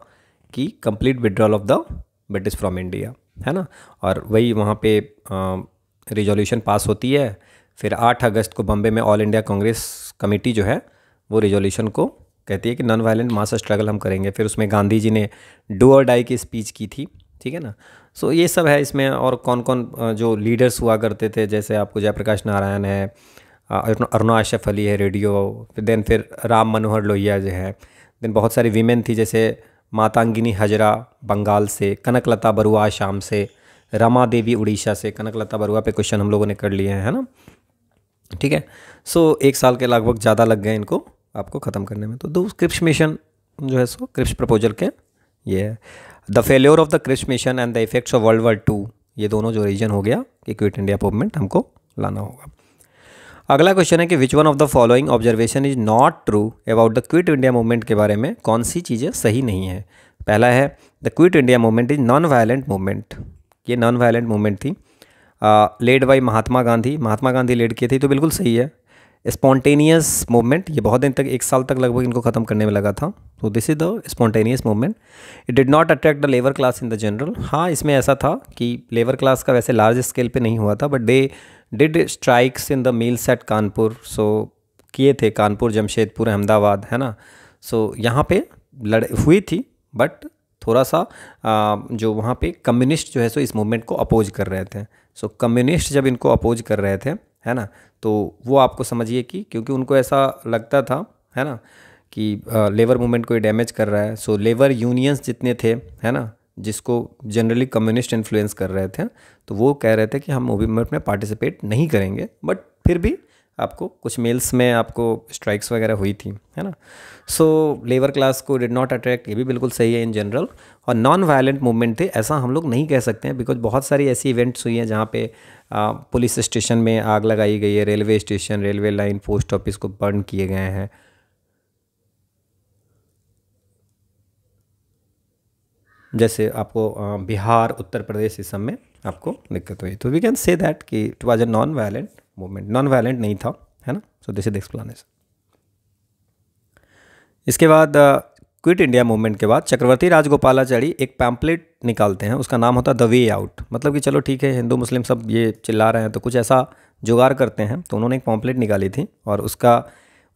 कि complete withdrawal of the British from India है ना और वही वहाँ पे रिजोल्यूशन पास होती है फिर 8 अगस्त को बम्बे में ऑल इंडिया कांग्रेस कमेटी जो है वो रिजोल्यूशन को कहती है कि नॉन वायलेंट मास स्ट्रगल हम करेंगे फिर उसमें गांधी जी ने डू और डाई की स्पीच की थी ठीक है ना सो so, ये सब है इसमें और कौन कौन जो लीडर्स हुआ करते थे जैसे आपको जयप्रकाश नारायण है अरुणा आशफ अली है रेडियो देन फिर राम मनोहर लोहिया जो है देन बहुत सारी वीमेन थी जैसे मातांगिनी हजरा बंगाल से कनकलता बरुआ शाम से रमा देवी उड़ीसा से कनकलता बरुआ पे क्वेश्चन हम लोगों ने कर लिए हैं है ना ठीक है सो एक साल के लगभग ज़्यादा लग गए इनको आपको ख़त्म करने में तो दो क्रिप्स मिशन जो है सो क्रिप्स प्रपोजल के ये है the failure of the Cripps mission and the effects of world war two ये दोनों जो रीजन हो गया कि क्विट इंडिया मूवमेंट हमको लाना होगा अगला क्वेश्चन है कि which one of the following observation is not true about the quit India movement के बारे में कौन सी चीज़ें सही नहीं है पहला है the quit India movement is non violent movement ये नॉन वायलेंट मूवमेंट थी led by Mahatma Gandhi Mahatma Gandhi led किए थे तो बिल्कुल सही है स्पॉन्टेनियस मूवमेंट ये बहुत दिन तक एक साल तक लगभग इनको ख़त्म करने में लगा था तो this is the spontaneous movement it did not attract the labour class in the general हाँ इसमें ऐसा था कि लेबर क्लास का वैसे लार्ज स्केल पे नहीं हुआ था but they did strikes in the mill at Kanpur so किए थे कानपुर जमशेदपुर अहमदाबाद है ना सो so, यहाँ पे लड़ हुई थी बट थोड़ा सा आ, जो वहाँ पे कम्युनिस्ट जो है सो इस मूवमेंट को अपोज कर रहे थे सो so, कम्युनिस्ट जब इनको अपोज कर रहे थे है ना तो वो आपको समझिए कि क्योंकि उनको ऐसा लगता था है ना कि लेबर मूवमेंट को ये डैमेज कर रहा है सो लेबर यूनियंस जितने थे है ना जिसको जनरली कम्युनिस्ट इन्फ्लुएंस कर रहे थे तो वो कह रहे थे कि हम मूवमेंट में पार्टिसिपेट नहीं करेंगे बट फिर भी आपको कुछ मेल्स में आपको स्ट्राइक्स वगैरह हुई थी है ना सो लेबर क्लास को डिड नॉट अट्रैक्ट ये भी बिल्कुल सही है इन जनरल और नॉन वायलेंट मूवमेंट थे ऐसा हम लोग नहीं कह सकते हैं बिकॉज बहुत सारी ऐसी इवेंट्स हुई हैं जहाँ पे आ, पुलिस स्टेशन में आग लगाई गई है railway station railway line post office को बर्न किए गए हैं जैसे आपको बिहार उत्तर प्रदेश इस सब में आपको दिक्कत हुई तो वी कैन से दैट कि it was a non violent movement non violent नहीं था है ना सो दिस इज एक्सप्लानेशन इसके बाद क्विट इंडिया मूवमेंट के बाद चक्रवर्ती राजगोपालाचारी एक पैम्पलेट निकालते हैं उसका नाम होता है द वे आउट मतलब कि चलो ठीक है हिंदू मुस्लिम सब ये चिल्ला रहे हैं तो कुछ ऐसा जुगाड़ करते हैं तो उन्होंने एक पॉम्पलेट निकाली थी और उसका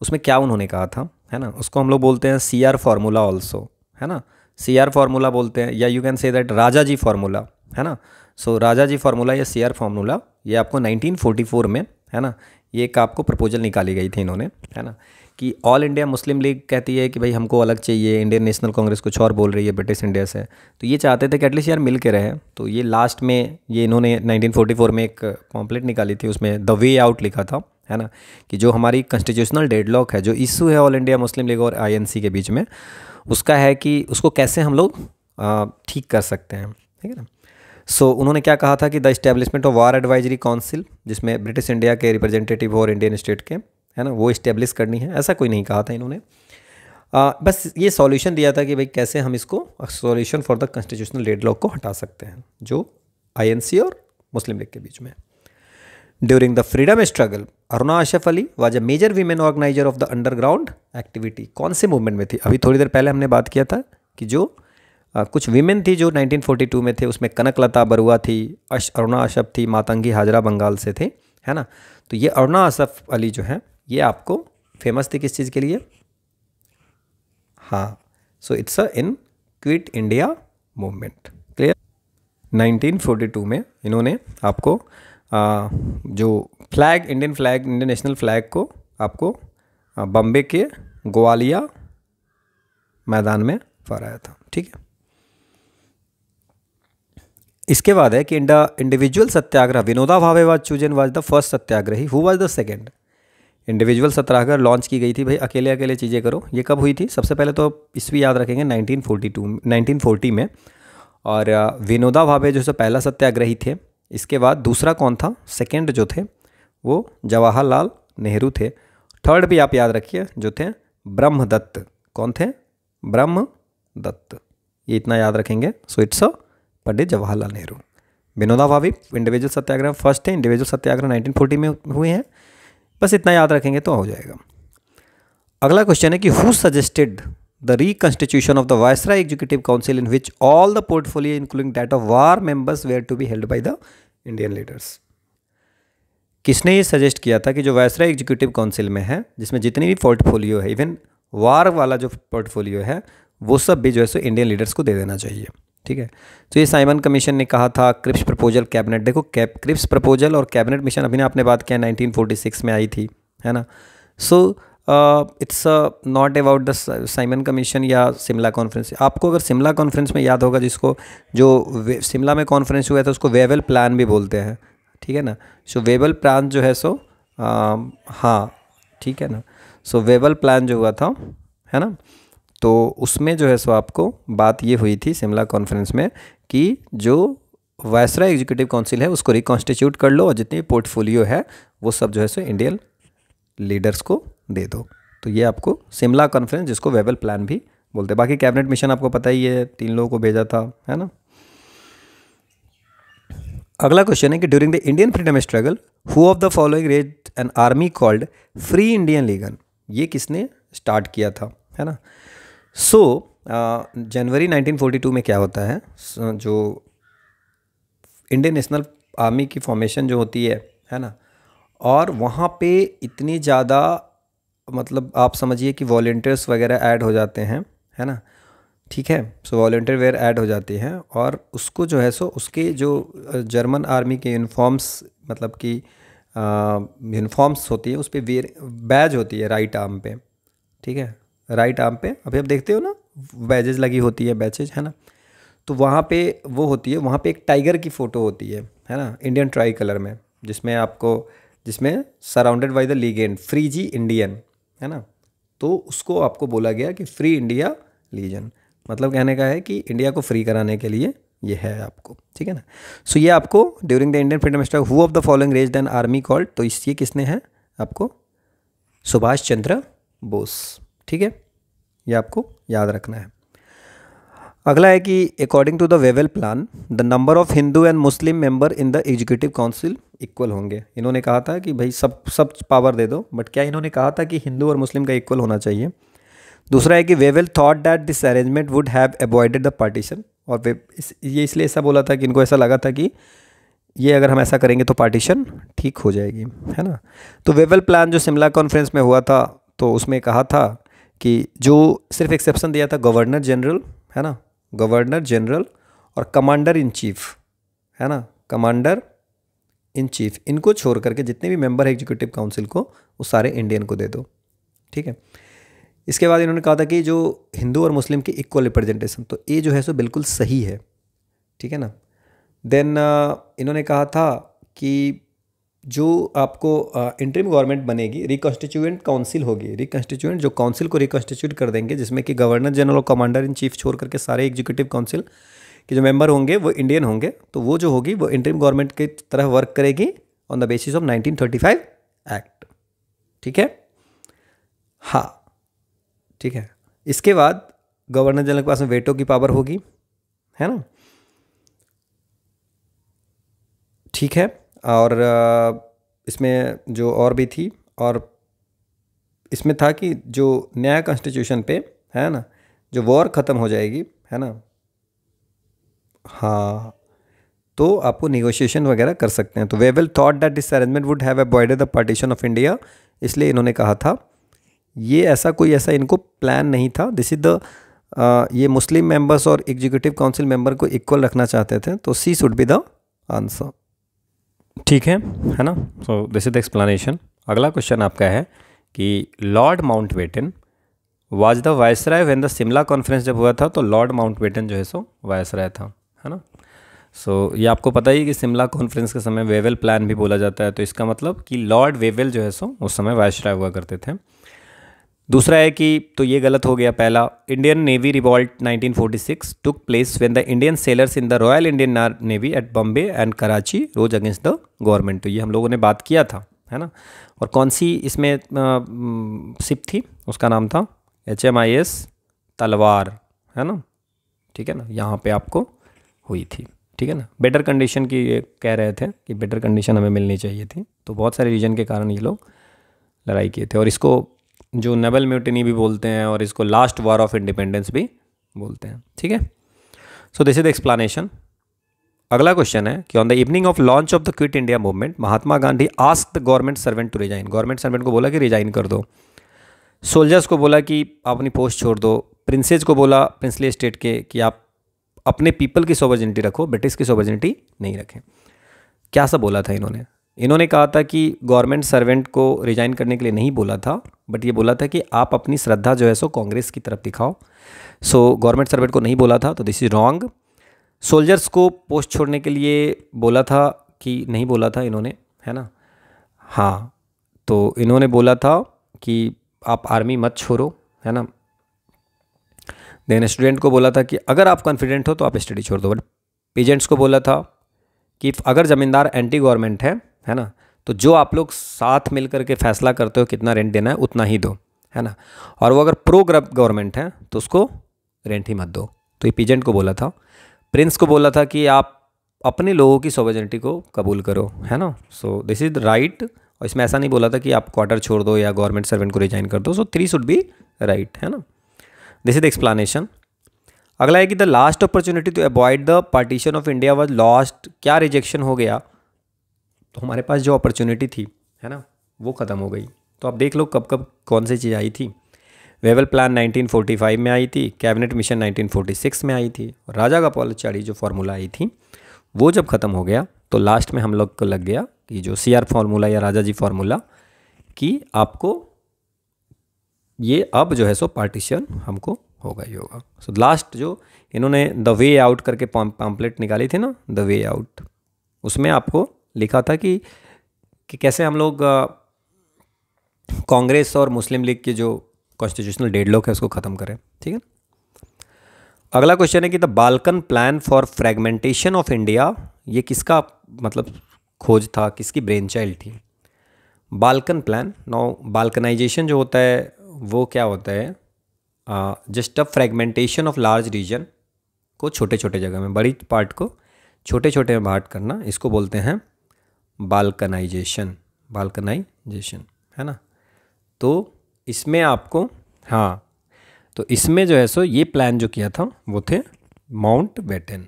उसमें क्या उन्होंने कहा था है ना उसको हम लोग बोलते हैं सी आर फार्मूला ऑल्सो है ना सी आर फार्मूला बोलते हैं या you can say that Raja ji formula है ना सो so, राजा जी फार्मूला या सी आर फार्मूला ये आपको 1944 में है ना ये एक आपको प्रपोजल निकाली गई थी इन्होंने है ना कि ऑल इंडिया मुस्लिम लीग कहती है कि भाई हमको अलग चाहिए इंडियन नेशनल कांग्रेस कुछ और बोल रही है ब्रिटिश इंडिया से तो ये चाहते थे कि एटलीस्ट यार मिल के रहे तो ये लास्ट में ये इन्होंने 1944 में एक पॉम्पलेट निकाली थी उसमें द वे आउट लिखा था है ना कि जो हमारी कॉन्स्टिट्यूशनल डेडलॉक है जो इशू है ऑल इंडिया मुस्लिम लीग और आईएनसी के बीच में उसका है कि उसको कैसे हम लोग ठीक कर सकते हैं ठीक है ना सो so, उन्होंने क्या कहा था कि the establishment of war advisory council जिसमें ब्रिटिश इंडिया के रिप्रेजेंटेटिव और इंडियन स्टेट के है ना वो इस्टेब्लिश करनी है ऐसा कोई नहीं कहा था इन्होंने आ, बस ये सॉल्यूशन दिया था कि भाई कैसे हम इसको solution for the constitutional deadlock को हटा सकते हैं जो आईएनसी और मुस्लिम लीग के बीच में During the freedom struggle, Aruna Asaf Ali was a major women organiser of the underground activity कौन से मूवमेंट में थी अभी थोड़ी देर पहले हमने बात किया था कि जो आ, कुछ वीमेन थी जो नाइनटीन फोर्टी टू में थे उसमें कनकलता बरुआ थी अश अरुणा आशफ थी मातंगी हाजरा बंगाल से थे है ना तो ये अरुणा अशफ अली जो है ये आपको फेमस थी किस चीज़ के लिए हाँ so it's a in quit India movement clear nineteen forty two में इन्होंने आपको जो flag Indian flag Indian national flag को आपको बम्बे के ग्वालिया मैदान में फहराया था ठीक है इसके बाद है कि इंडा individual satyagraha Vinoba Bhave was chosen was the first satyagrahi who was the second individual satyagraha launch की गई थी भाई अकेले अकेले चीज़ें करो ये कब हुई थी सबसे पहले तो इस भी याद रखेंगे 1942 1940 में और विनोदा भावे जो सो पहला सत्याग्रही थे इसके बाद दूसरा कौन था सेकेंड जो थे वो जवाहरलाल नेहरू थे थर्ड भी आप याद रखिए जो थे ब्रह्मदत्त कौन थे ब्रह्मदत्त ये इतना याद रखेंगे so it's Pandit Jawaharlal Nehru Vinoba Bhave individual satyagraha first थे इंडिविजुअल सत्याग्रह 1940 में हुए हैं बस इतना याद रखेंगे तो हो जाएगा अगला क्वेश्चन है कि who suggested the reconstitution of the Viceroy Executive Council in which all the portfolio including that of war members were to be held by the Indian leaders. किसने ये सजेस्ट किया था कि जो वायसरा एग्जीक्यूटिव काउंसिल में है जिसमें जितनी भी पोर्टफोलियो है इवन वार वाला जो पोर्टफोलियो है वो सब भी जो है सो इंडियन लीडर्स को दे देना चाहिए ठीक है तो ये साइमन कमीशन ने कहा था क्रिप्स प्रपोजल कैबिनेट देखो कैप क्रिप्स प्रपोजल और कैबिनेट मिशन अभी ने आपने बात किया 1946 में आई थी है ना so so, it's not about the Simon commission या शिमला कॉन्फ्रेंस आपको अगर शिमला कॉन्फ्रेंस में याद होगा जिसको जो शिमला में कॉन्फ्रेंस हुआ था तो उसको वेवल प्लान भी बोलते हैं ठीक है ना सो वेबल प्लान जो है सो um, हाँ ठीक है ना सो वेबल प्लान जो हुआ था है ना तो उसमें जो है सो आपको बात ये हुई थी शिमला कॉन्फ्रेंस में कि जो वायसरा एग्जीक्यूटिव काउंसिल है उसको रिकॉन्स्टिट्यूट कर लो और जितनी पोर्टफोलियो है वो सब जो है सो इंडियन लीडर्स को दे दो तो ये आपको शिमला कॉन्फ्रेंस जिसको वेबल प्लान भी बोलते हैं बाकी कैबिनेट मिशन आपको पता ही है तीन लोगों को भेजा था है ना अगला क्वेश्चन है कि during the Indian freedom struggle who of the following raise an army called free Indian legion ये किसने स्टार्ट किया था है ना सो जनवरी 1942 में क्या होता है so, जो इंडियन नेशनल आर्मी की फॉर्मेशन जो होती है है ना और वहाँ पे इतनी ज़्यादा मतलब आप समझिए कि वॉल्टियर्स वगैरह ऐड हो जाते हैं है ना ठीक है सो वॉल्टियर वेयर ऐड हो जाती हैं और उसको जो है सो उसके जो जर्मन आर्मी के यूनिफॉर्म्स मतलब कि यूनिफॉर्म्स होती है उस पर वेयर बैज होती है राइट आर्म पे ठीक है राइट आर्म पे अभी आप देखते हो ना बैजेज लगी होती है बैचेज है ना तो वहाँ पे वो होती है वहाँ पे एक टाइगर की फ़ोटो होती है है ना इंडियन ट्राई कलर में जिसमें आपको जिसमें सराउंडेड बाई द लीगेंड फ्रीजी इंडियन है ना तो उसको आपको बोला गया कि फ्री इंडिया लीजन मतलब कहने का है कि इंडिया को फ्री कराने के लिए ये है आपको ठीक है ना सो so, ये आपको during the Indian freedom struggle who of the following raise than army called तो इस ये किसने है आपको सुभाष चंद्र बोस ठीक है ये आपको याद रखना है अगला है कि according to the Wavell plan the number of Hindu and Muslim member in the executive council equal होंगे इन्होंने कहा था कि भाई सब सब पावर दे दो बट क्या इन्होंने कहा था कि हिंदू और मुस्लिम का इक्वल होना चाहिए दूसरा है कि Wavell thought that this arrangement would have avoided the partition और वे इस, ये इसलिए ऐसा बोला था कि इनको ऐसा लगा था कि ये अगर हम ऐसा करेंगे तो पार्टीशन ठीक हो जाएगी है ना तो वेवेल प्लान जो शिमला कॉन्फ्रेंस में हुआ था तो उसमें कहा था कि जो सिर्फ एक्सेप्शन दिया था गवर्नर जनरल है ना गवर्नर जनरल और कमांडर इन चीफ है ना कमांडर इन चीफ इनको छोड़ करके जितने भी मेंबर है एग्जीक्यूटिव काउंसिल को वो सारे इंडियन को दे दो ठीक है इसके बाद इन्होंने कहा था कि जो हिंदू और मुस्लिम की इक्वल रिप्रेजेंटेशन तो ये जो है सो बिल्कुल सही है ठीक है ना देन इन्होंने कहा था कि जो आपको इंटरिम गवर्नमेंट बनेगी रिकॉन्स्टिट्यूएंट काउंसिल होगी रिकॉन्स्टिट्यूएंट जो काउंसिल को रिकॉन्स्टिट्यूट कर देंगे जिसमें कि गवर्नर जनरल और कमांडर इन चीफ छोड़ करके सारे एग्जीक्यूटिव काउंसिल के जो मेंबर होंगे वो इंडियन होंगे तो वो जो होगी वो इंटरिम गवर्नमेंट की तरह वर्क करेगी on the basis of nineteen act ठीक है हाँ ठीक है इसके बाद गवर्नर जनरल के पास में वेटो की पावर होगी है ना ठीक है और इसमें जो और भी थी और इसमें था कि जो नया कॉन्स्टिट्यूशन पे है ना जो वॉर ख़त्म हो जाएगी है ना हाँ तो आपको निगोशिएशन वगैरह कर सकते हैं तो Wavell thought that this arrangement would have avoided the partition of India इसलिए इन्होंने कहा था ये ऐसा कोई ऐसा इनको प्लान नहीं था दिस इज़ द ये मुस्लिम मेंबर्स और एग्जीक्यूटिव काउंसिल मेंबर को इक्वल रखना चाहते थे तो C should be the answer ठीक है है ना so this is the explanation अगला क्वेश्चन आपका है कि Lord Mountbatten was the viceroy when the Shimla conference जब हुआ था तो लॉर्ड माउंट वेटन जो है सो वायसराय था है ना सो so, ये आपको पता ही कि शिमला कॉन्फ्रेंस के समय वेवेल प्लान भी बोला जाता है तो इसका मतलब कि लॉर्ड वेवेल जो है सो उस समय वायसराय हुआ करते थे दूसरा है कि तो ये गलत हो गया पहला Indian navy revolt 1946 took place when the Indian sailors in the royal Indian navy at Bombay and Karachi rose against the government तो ये हम लोगों ने बात किया था है ना और कौन सी इसमें सिप थी उसका नाम था एच एम आई एस तलवार है ना ठीक है ना यहाँ पे आपको हुई थी ठीक है ना बेटर कंडीशन की ये कह रहे थे कि बेटर कंडीशन हमें मिलनी चाहिए थी तो बहुत सारे रीजन के कारण ये लोग लड़ाई किए थे और इसको जो नबल म्यूटनी भी बोलते हैं और इसको लास्ट वार ऑफ इंडिपेंडेंस भी बोलते हैं ठीक है सो दिस इज एक्सप्लानेशन अगला क्वेश्चन है कि on the evening of launch of the quit India movement Mahatma Gandhi ask the government servant to resign government servant को बोला कि रिजाइन कर दो सोल्जर्स को बोला कि आप अपनी पोस्ट छोड़ दो प्रिंसेज को बोला प्रिंसली स्टेट के कि आप अपने पीपल की सोवर्जिनिटी रखो ब्रिटिश की सोवर्जिनिटी नहीं रखें क्या सब बोला था इन्होंने इन्होंने कहा था कि गवर्नमेंट सर्वेंट को रिजाइन करने के लिए नहीं बोला था बट ये बोला था कि आप अपनी श्रद्धा जो है सो कांग्रेस की तरफ दिखाओ सो गवर्नमेंट सर्वेंट को नहीं बोला था तो दिस इज़ रॉन्ग सोल्जर्स को पोस्ट छोड़ने के लिए बोला था कि नहीं बोला था इन्होंने है ना हाँ तो इन्होंने बोला था कि आप आर्मी मत छोड़ो है ना देन स्टूडेंट को बोला था कि अगर आप कॉन्फिडेंट हो तो आप स्टडी छोड़ दो बट पेजेंट्स को बोला था कि अगर ज़मींदार एंटी गवर्नमेंट है है ना तो जो आप लोग साथ मिल करके फैसला करते हो कितना रेंट देना है उतना ही दो है ना और वो अगर प्रो गवर्नमेंट है तो उसको रेंट ही मत दो तो ये पीजेंट को बोला था प्रिंस को बोला था कि आप अपने लोगों की सोवेजेंटी को कबूल करो है ना सो दिस इज़ राइट और इसमें ऐसा नहीं बोला था कि आप क्वार्टर छोड़ दो या गवर्नमेंट सर्वेंट को रिजाइन कर दो so three should be right है ना दिस इज द एक्सप्लानेशन अगला है कि the last opportunity to avoid the partition of India was lost क्या रिजेक्शन हो गया हमारे पास जो अपॉर्चुनिटी थी है ना वो ख़त्म हो गई तो आप देख लो कब कब कौन सी चीज़ आई थी वेवल प्लान 1945 में आई थी कैबिनेट मिशन 1946 में आई थी और राजा का पौलचारी जो फार्मूला आई थी वो जब ख़त्म हो गया तो लास्ट में हम लोग को लग गया कि जो सी आर फार्मूला या राजा जी फार्मूला कि आपको ये अब जो है सो पार्टीशन हमको होगा ही होगा सो लास्ट जो इन्होंने द वे आउट करके पॉम्पलेट निकाली थी ना द वे आउट उसमें आपको लिखा था कि कि कैसे हम लोग कांग्रेस और मुस्लिम लीग के जो कॉन्स्टिट्यूशनल डेडलॉक है उसको ख़त्म करें ठीक है अगला क्वेश्चन है कि the Balkan plan for fragmentation of India ये किसका मतलब खोज था किसकी ब्रेन चाइल्ड थी बालकन प्लान नाउ बालकनाइजेशन जो होता है वो क्या होता है just a fragmentation of large region को छोटे छोटे जगह में बड़ी पार्ट को छोटे छोटे में बांट करना इसको बोलते हैं बालकनाइजेशन बालकनाइजेशन है ना तो इसमें आपको हाँ तो इसमें जो है सो ये प्लान जो किया था वो थे माउंट बेटन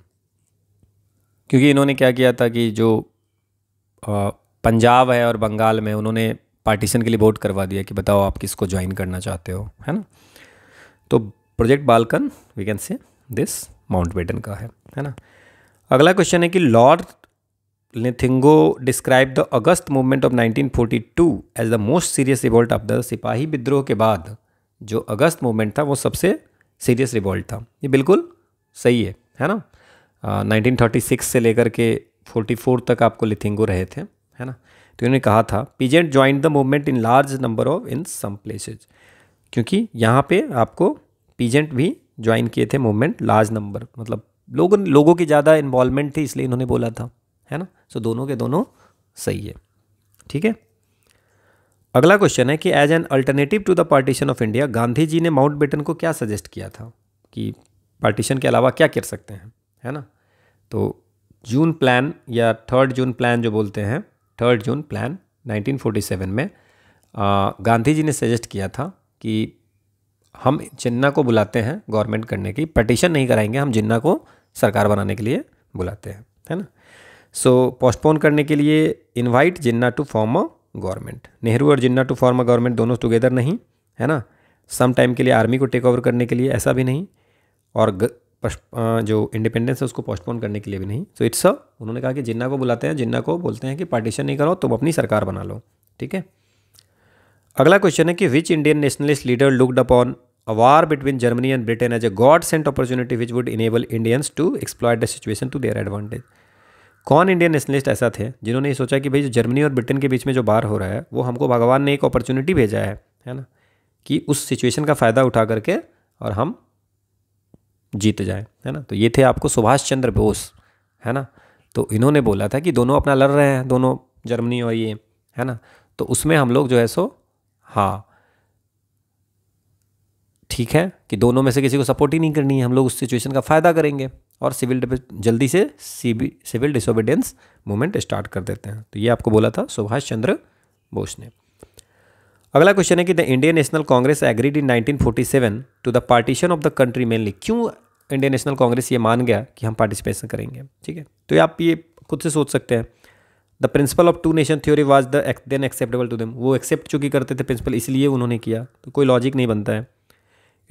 क्योंकि इन्होंने क्या किया था कि जो पंजाब है और बंगाल में उन्होंने पार्टीशन के लिए वोट करवा दिया कि बताओ आप किसको ज्वाइन करना चाहते हो है ना तो project Balkan we can say this Mountbatten का है है ना अगला क्वेश्चन है कि लॉर्ड लिथिंगो describe the August movement of 1942 the most serious revolt of the सिपाही विद्रोह के बाद जो अगस्त मूवमेंट था वो सबसे सीरियस रिवॉल्ट था ये बिल्कुल सही है है ना थर्टी सिक्स से लेकर के 44 तक आपको लिथिंगो रहे थे है ना तो इन्होंने कहा था peasant join the movement in large number of in some places क्योंकि यहाँ पे आपको पीजेंट भी ज्वाइन किए थे मूवमेंट लार्ज नंबर मतलब लोगों लोगों की ज़्यादा इन्वॉल्वमेंट थी इसलिए इन्होंने बोला था है ना सो so, दोनों के दोनों सही है ठीक है अगला क्वेश्चन है कि as an alternative to the partition of India Gandhi ji ने माउंट बेटन को क्या सजेस्ट किया था कि पार्टीशन के अलावा क्या कर सकते हैं है ना तो जून प्लान या थर्ड जून प्लान जो बोलते हैं थर्ड जून प्लान 1947 में आ, गांधी जी ने सजेस्ट किया था कि हम जिन्ना को बुलाते हैं गवर्नमेंट करने की पटिशन नहीं कराएंगे हम जिन्ना को सरकार बनाने के लिए बुलाते हैं है ना सो पोस्टपोन करने के लिए invite Jinnah to form a government Nehru और Jinnah to form a government दोनों टुगेदर नहीं है ना सम टाइम के लिए आर्मी को टेक ओवर करने के लिए ऐसा भी नहीं और ग, जो इंडिपेंडेंस है उसको पोस्टपोन करने के लिए भी नहीं सो इट्स अ उन्होंने कहा कि जिन्ना को बुलाते हैं जिन्ना को बोलते हैं कि पार्टीशन नहीं करो तुम अपनी सरकार बना लो ठीक है अगला क्वेश्चन है कि which Indian nationalist leader looked upon a war between Germany and Britain as a God sent opportunity which would enable Indians to exploit the situation to their advantage कौन इंडियन नेशनलिस्ट ऐसा थे जिन्होंने ये सोचा कि भाई जो जर्मनी और ब्रिटेन के बीच में जो बाहर हो रहा है वो हमको भगवान ने एक अपॉर्चुनिटी भेजा है है ना कि उस सिचुएशन का फ़ायदा उठा करके और हम जीत जाए है ना तो ये थे आपको सुभाष चंद्र बोस है ना तो इन्होंने बोला था कि दोनों अपना लड़ रहे हैं दोनों जर्मनी और ये है ना तो उसमें हम लोग जो है सो हाँ ठीक है कि दोनों में से किसी को सपोर्ट ही नहीं करनी है हम लोग उस सिचुएशन का फ़ायदा करेंगे और सिविल जल्दी से सिविल डिसोबिडियंस मूवमेंट स्टार्ट कर देते हैं तो ये आपको बोला था सुभाष चंद्र बोस ने अगला क्वेश्चन है कि the Indian National Congress agreed in 1947 to the partition of the country mainly क्यों इंडियन नेशनल कांग्रेस ये मान गया कि हम पार्टिसिपेशन करेंगे ठीक है तो ये आप ये खुद से सोच सकते हैं the principle of two nation theory was the then acceptable to them वो एक्सेप्ट चुकी करते थे प्रिंसिपल इसलिए उन्होंने किया तो कोई लॉजिक नहीं बनता है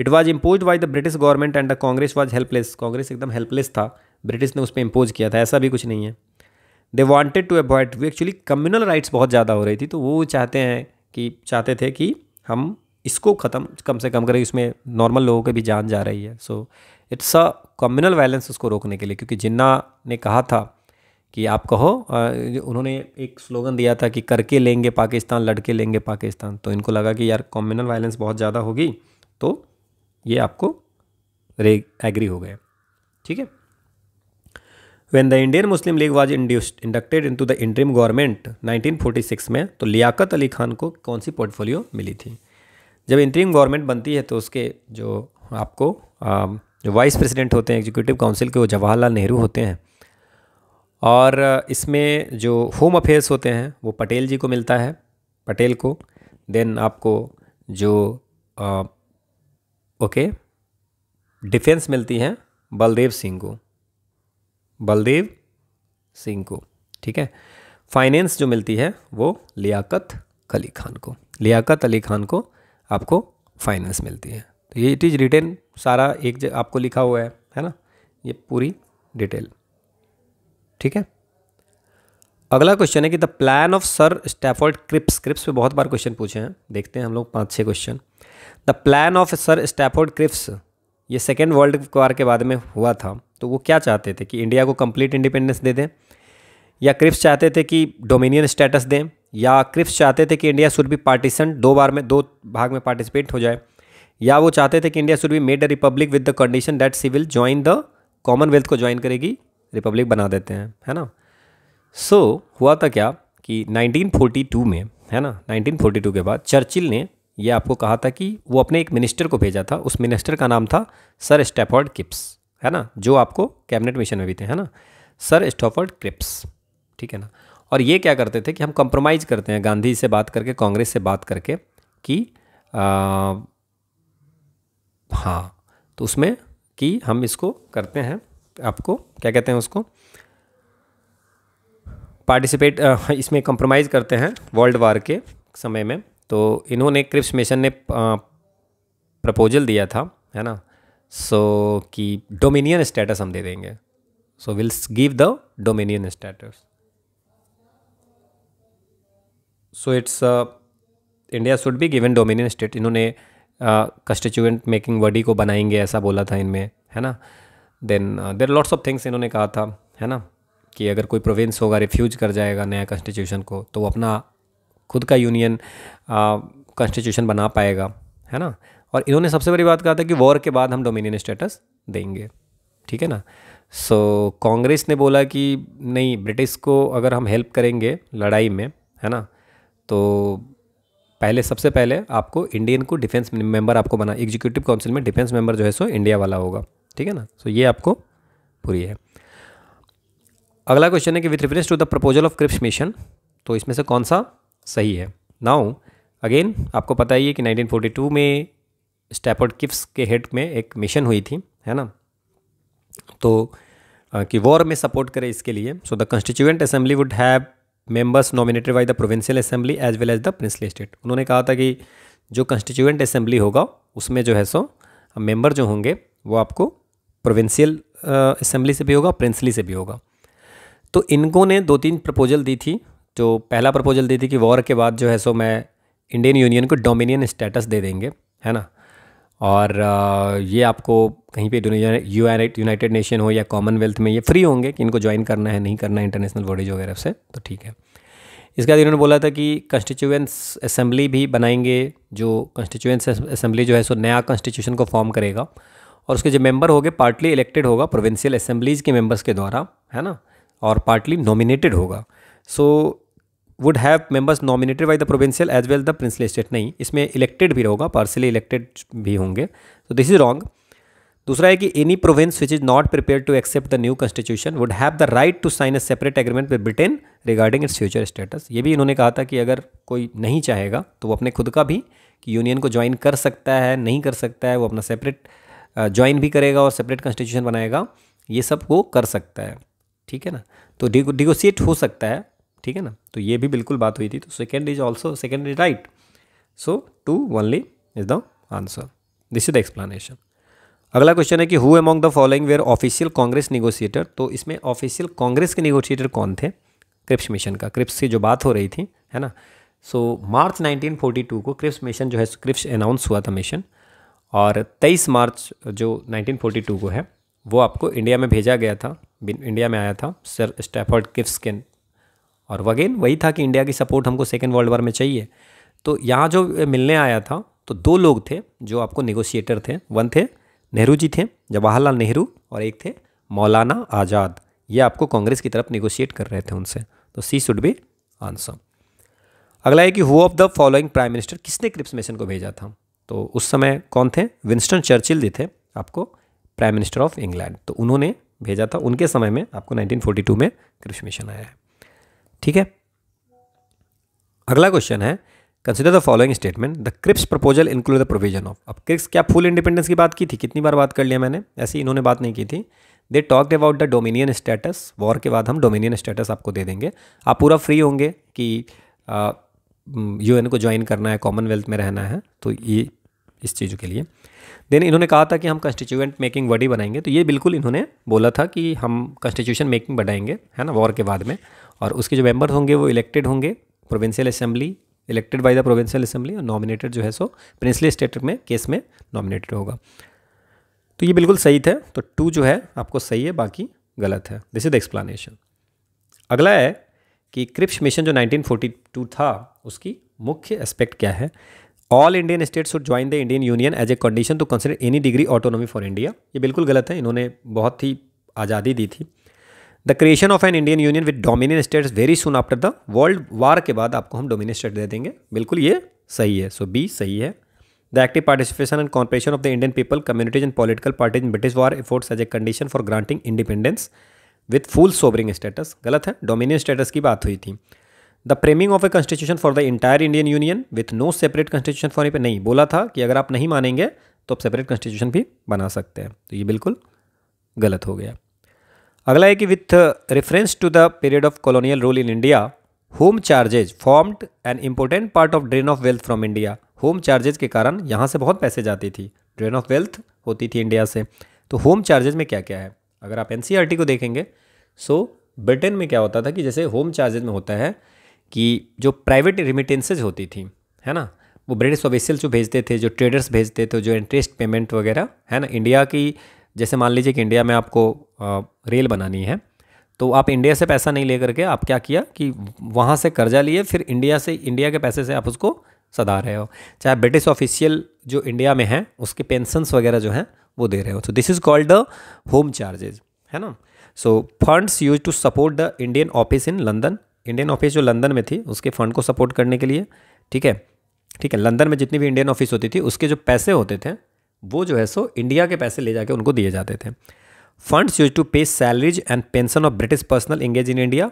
it was impose by the British government and the Congress was helpless Congress एकदम हेल्पलेस था ब्रिटिश ने उस पर इम्पोज किया था ऐसा भी कुछ नहीं है they wanted to avoid actually communal riots बहुत ज़्यादा हो रही थी तो वो चाहते हैं कि चाहते थे कि हम इसको ख़त्म कम से कम करें इसमें नॉर्मल लोगों की भी जान जा रही है so it's a communal violence उसको रोकने के लिए क्योंकि जिन्ना ने कहा था कि आप कहो उन्होंने एक स्लोगन दिया था कि करके लेंगे पाकिस्तान लड़के लेंगे पाकिस्तान तो इनको लगा कि यार कम्युनल वायलेंस बहुत ज़्यादा होगी तो ये आपको रे एग्री हो गए ठीक है when the Indian Muslim League was induced inducted into the interim government 1946 में तो लियाकत अली खान को कौन सी पोर्टफोलियो मिली थी जब इंट्रीम गवर्नमेंट बनती है तो उसके जो आपको आ, जो वाइस प्रेसिडेंट होते हैं एग्जीक्यूटिव काउंसिल के वो जवाहरलाल नेहरू होते हैं और इसमें जो होम अफेयर्स होते हैं वो पटेल जी को मिलता है पटेल को देन आपको जो ओके डिफेंस मिलती हैं बलदेव सिंह को बलदेव सिंह को ठीक है फाइनेंस जो मिलती है वो लियाकत अली खान को लियाकत अली खान को आपको फाइनेंस मिलती है तो ये इट इज़ रिटेन सारा एक जगह आपको लिखा हुआ है है ना ये पूरी डिटेल ठीक है अगला क्वेश्चन है कि the plan of Sir Stafford Cripps Cripps पे बहुत बार क्वेश्चन पूछे हैं देखते हैं हम लोग पाँच छः question the plan of Sir Stafford Cripps ये सेकेंड वर्ल्ड वार के बाद में हुआ था तो वो क्या चाहते थे कि इंडिया को कंप्लीट इंडिपेंडेंस दे दें या क्रिप्स चाहते थे कि डोमिनियन स्टेटस दें या क्रिप्स चाहते थे कि इंडिया शुड बी पार्टीशन दो बार में दो भाग में पार्टिसिपेट हो जाए या वो चाहते थे कि India should be made a republic with the condition that she will join the Commonwealth को ज्वाइन करेगी रिपब्लिक बना देते हैं है ना सो so, हुआ था क्या कि 1942 में है ना 1942 के बाद चर्चिल ने ये आपको कहा था कि वो अपने एक मिनिस्टर को भेजा था उस मिनिस्टर का नाम था सर स्टेफर्ड किप्स है ना जो आपको कैबिनेट मिशन में भी थे है ना सर स्टोफर्ड क्रिप्स ठीक है ना और ये क्या करते थे कि हम कंप्रोमाइज़ करते हैं गांधी से बात करके कांग्रेस से बात करके कि आ, हाँ तो उसमें कि हम इसको करते हैं आपको क्या कहते हैं उसको पार्टिसिपेट इसमें कंप्रोमाइज़ करते हैं वर्ल्ड वार के समय में तो इन्होंने क्रिप्स मिशन ने प्रपोजल दिया था है ना सो so, कि डोमिनियन स्टेटस हम दे देंगे so we'll give the dominion status so it's India should be given dominion state इन्होंने कंस्टिट्यूएंट मेकिंग बॉडी को बनाएंगे ऐसा बोला था इनमें है ना then there lots of things इन्होंने कहा था है ना कि अगर कोई प्रोविंस होगा रिफ्यूज कर जाएगा नया कॉन्स्टिट्यूशन को तो वो अपना खुद का यूनियन कॉन्स्टिट्यूशन बना पाएगा है ना और इन्होंने सबसे बड़ी बात कहा था कि वॉर के बाद हम डोमिनियन स्टेटस देंगे ठीक है ना सो so, कांग्रेस ने बोला कि नहीं ब्रिटिश को अगर हम हेल्प करेंगे लड़ाई में है ना तो पहले सबसे पहले आपको इंडियन को डिफेंस मेंबर आपको बना एग्जीक्यूटिव काउंसिल में डिफेंस मेंबर जो है सो इंडिया वाला होगा ठीक है ना सो so, ये आपको पूरी है अगला क्वेश्चन है कि with reference to the proposal of Cripps mission तो इसमें से कौन सा सही है नाउ अगेन आपको पता ही है कि 1942 में स्टैपर्ड किफ्स के हेड में एक मिशन हुई थी है ना तो कि वॉर में सपोर्ट करे इसके लिए so the constituent assembly would have members nominated by the provincial assembly as well as the princely state उन्होंने कहा था कि जो कंस्टिट्यूएंट असेंबली होगा उसमें जो है सो मेंबर जो होंगे वो आपको प्रोविंशियल असेंबली से भी होगा प्रिंसली से भी होगा तो इनको ने दो तीन प्रपोजल दी थी जो तो पहला प्रपोजल दी थी कि वॉर के बाद जो है सो मैं इंडियन यूनियन को डोमिनियन स्टेटस दे देंगे है ना और ये आपको कहीं पे यूनाइटेड नेशन हो या कॉमनवेल्थ में ये फ्री होंगे कि इनको ज्वाइन करना है नहीं करना है इंटरनेशनल बॉडीज वगैरह से तो ठीक है इसके बाद इन्होंने बोला था कि कॉन्स्टिट्यूएंस असेंबली भी बनाएंगे जो कॉन्स्टिट्यूएंस असेंबली जो है सो नया कॉन्स्टिट्यूशन को फॉर्म करेगा और उसके जो मेंबर होंगे पार्टली इलेक्टेड होगा प्रोविंशियल असेंबलीज के मेंबर्स के द्वारा है ना और पार्टली नॉमिनेटेड होगा so would have members nominated by the provincial as well the princely state नहीं इसमें इलेक्टेड भी होगा पार्सली इलेक्टेड भी होंगे तो दिस इज रॉन्ग दूसरा है कि any province which is not prepare to accept the new constitution would have the right to sign a separate agreement with Britain regarding its future status ये भी इन्होंने कहा था कि अगर कोई नहीं चाहेगा तो वो अपने खुद का भी कि यूनियन को ज्वाइन कर सकता है नहीं कर सकता है वो अपना सेपरेट ज्वाइन भी करेगा और सेपरेट कॉन्स्टिट्यूशन बनाएगा ये सब वो कर सकता है ठीक है ना तो डिगोशिएट हो सकता है ठीक है ना तो ये भी बिल्कुल बात हुई थी तो second is also second is right so two only is the answer this is the explanation अगला क्वेश्चन है कि who among the following were official Congress negotiator तो इसमें ऑफिशियल कांग्रेस के निगोशिएटर कौन थे क्रिप्स मिशन का क्रिप्स की जो बात हो रही थी है ना सो मार्च 1942 को क्रिप्स मिशन जो है क्रिप्स अनाउंस हुआ था मिशन और 23 मार्च जो 1942 को है वो आपको इंडिया में भेजा गया था इंडिया में आया था सर स्टैफर्ड क्रिप्स के और अगेन वही था कि इंडिया की सपोर्ट हमको सेकेंड वर्ल्ड वॉर में चाहिए तो यहाँ जो मिलने आया था तो दो लोग थे जो आपको नेगोशिएटर थे वन थे नेहरू जी थे जवाहरलाल नेहरू और एक थे मौलाना आज़ाद ये आपको कांग्रेस की तरफ नेगोशिएट कर रहे थे उनसे तो सी शुड बी आंसर अगला है कि who of the following prime minister किसने क्रिप्स मिशन को भेजा था तो उस समय कौन थे विंस्टन चर्चिल जी थे आपको प्राइम मिनिस्टर ऑफ इंग्लैंड तो उन्होंने भेजा था उनके समय में आपको 1942 में क्रिप्स मिशन आया है ठीक है अगला क्वेश्चन है consider the following statement the Cripps proposal include the provision of अब क्रिप्स क्या फुल इंडिपेंडेंस की बात की थी कितनी बार बात कर लिया मैंने ऐसे इन्होंने बात नहीं की थी they talked about the dominion status war के बाद हम डोमिनियन स्टेटस आपको दे देंगे आप पूरा फ्री होंगे कि यू को ज्वाइन करना है कॉमनवेल्थ में रहना है तो ये इस चीज़ के लिए देन इन्होंने कहा था कि हम कॉन्स्टिट्यूएंट मेकिंग बॉडी बनाएंगे तो ये बिल्कुल इन्होंने बोला था कि हम कॉन्स्टिट्यूशन मेकिंग बनाएंगे है ना वॉर के बाद में और उसके जो मेंबर्स होंगे वो इलेक्टेड होंगे provincial assembly elected by the provincial assembly और नॉमिनेटेड जो है सो प्रिंसली स्टेट में केस में नॉमिनेटेड होगा तो ये बिल्कुल सही था तो टू जो है आपको सही है बाकी गलत है दिस इज द एक्सप्लानेशन अगला है कि क्रिप्स मिशन जो 1942 था उसकी मुख्य एस्पेक्ट क्या है all Indian state should join the Indian union as a condition to consider any degree autonomy for India ये बिल्कुल गलत है इन्होंने बहुत ही आज़ादी दी थी the creation of an Indian union with dominion states very soon after the world war के बाद आपको हम डोमिनियन स्टेट दे देंगे बिल्कुल ये सही है सो so, बी सही है the active participation and cooperation of the Indian people communities and political parties in British war efforts as a condition for granting independence with full सोबरिंग स्टेटस गलत है डोमिनियन स्टेटस की बात हुई थी the framing of a constitution for the entire Indian union with no separate constitution for नहीं बोला था कि अगर आप नहीं मानेंगे तो आप सेपरेट कॉन्स्टिट्यूशन भी बना सकते हैं तो ये बिल्कुल गलत हो गया अगला है कि with reference to the period of colonial rule in India home charges formed an important part of drain of wealth from India home charges के कारण यहाँ से बहुत पैसे जाती थी ड्रेन ऑफ वेल्थ होती थी इंडिया से तो होम चार्जेज में क्या क्या है अगर आप एन e को देखेंगे सो ब्रिटेन में क्या होता था कि जैसे होम चार्जेज में होता है कि जो प्राइवेट रिमिटेंसेज होती थी है ना वो ब्रिटिश ऑफिसियल जो भेजते थे जो ट्रेडर्स भेजते थे जो इंटरेस्ट पेमेंट वगैरह है ना इंडिया की जैसे मान लीजिए कि इंडिया में आपको रेल बनानी है तो आप इंडिया से पैसा नहीं लेकर के आप क्या किया कि वहाँ से कर्जा लिए फिर इंडिया से इंडिया के पैसे से आप उसको सदा रहे हो चाहे ब्रिटिश ऑफिशियल जो इंडिया में हैं उसके पेंशन्स वगैरह जो हैं वो दे रहे हो तो this is called the home charges है ना so funds use to support the Indian office in London Indian office जो लंदन में थी उसके फंड को सपोर्ट करने के लिए ठीक है ठीक है लंदन में जितनी भी इंडियन ऑफिस होती थी उसके जो पैसे होते थे वो जो है सो इंडिया के पैसे ले जाके उनको दिए जाते थे funds use to pay salaries and pension of British personnel engage in India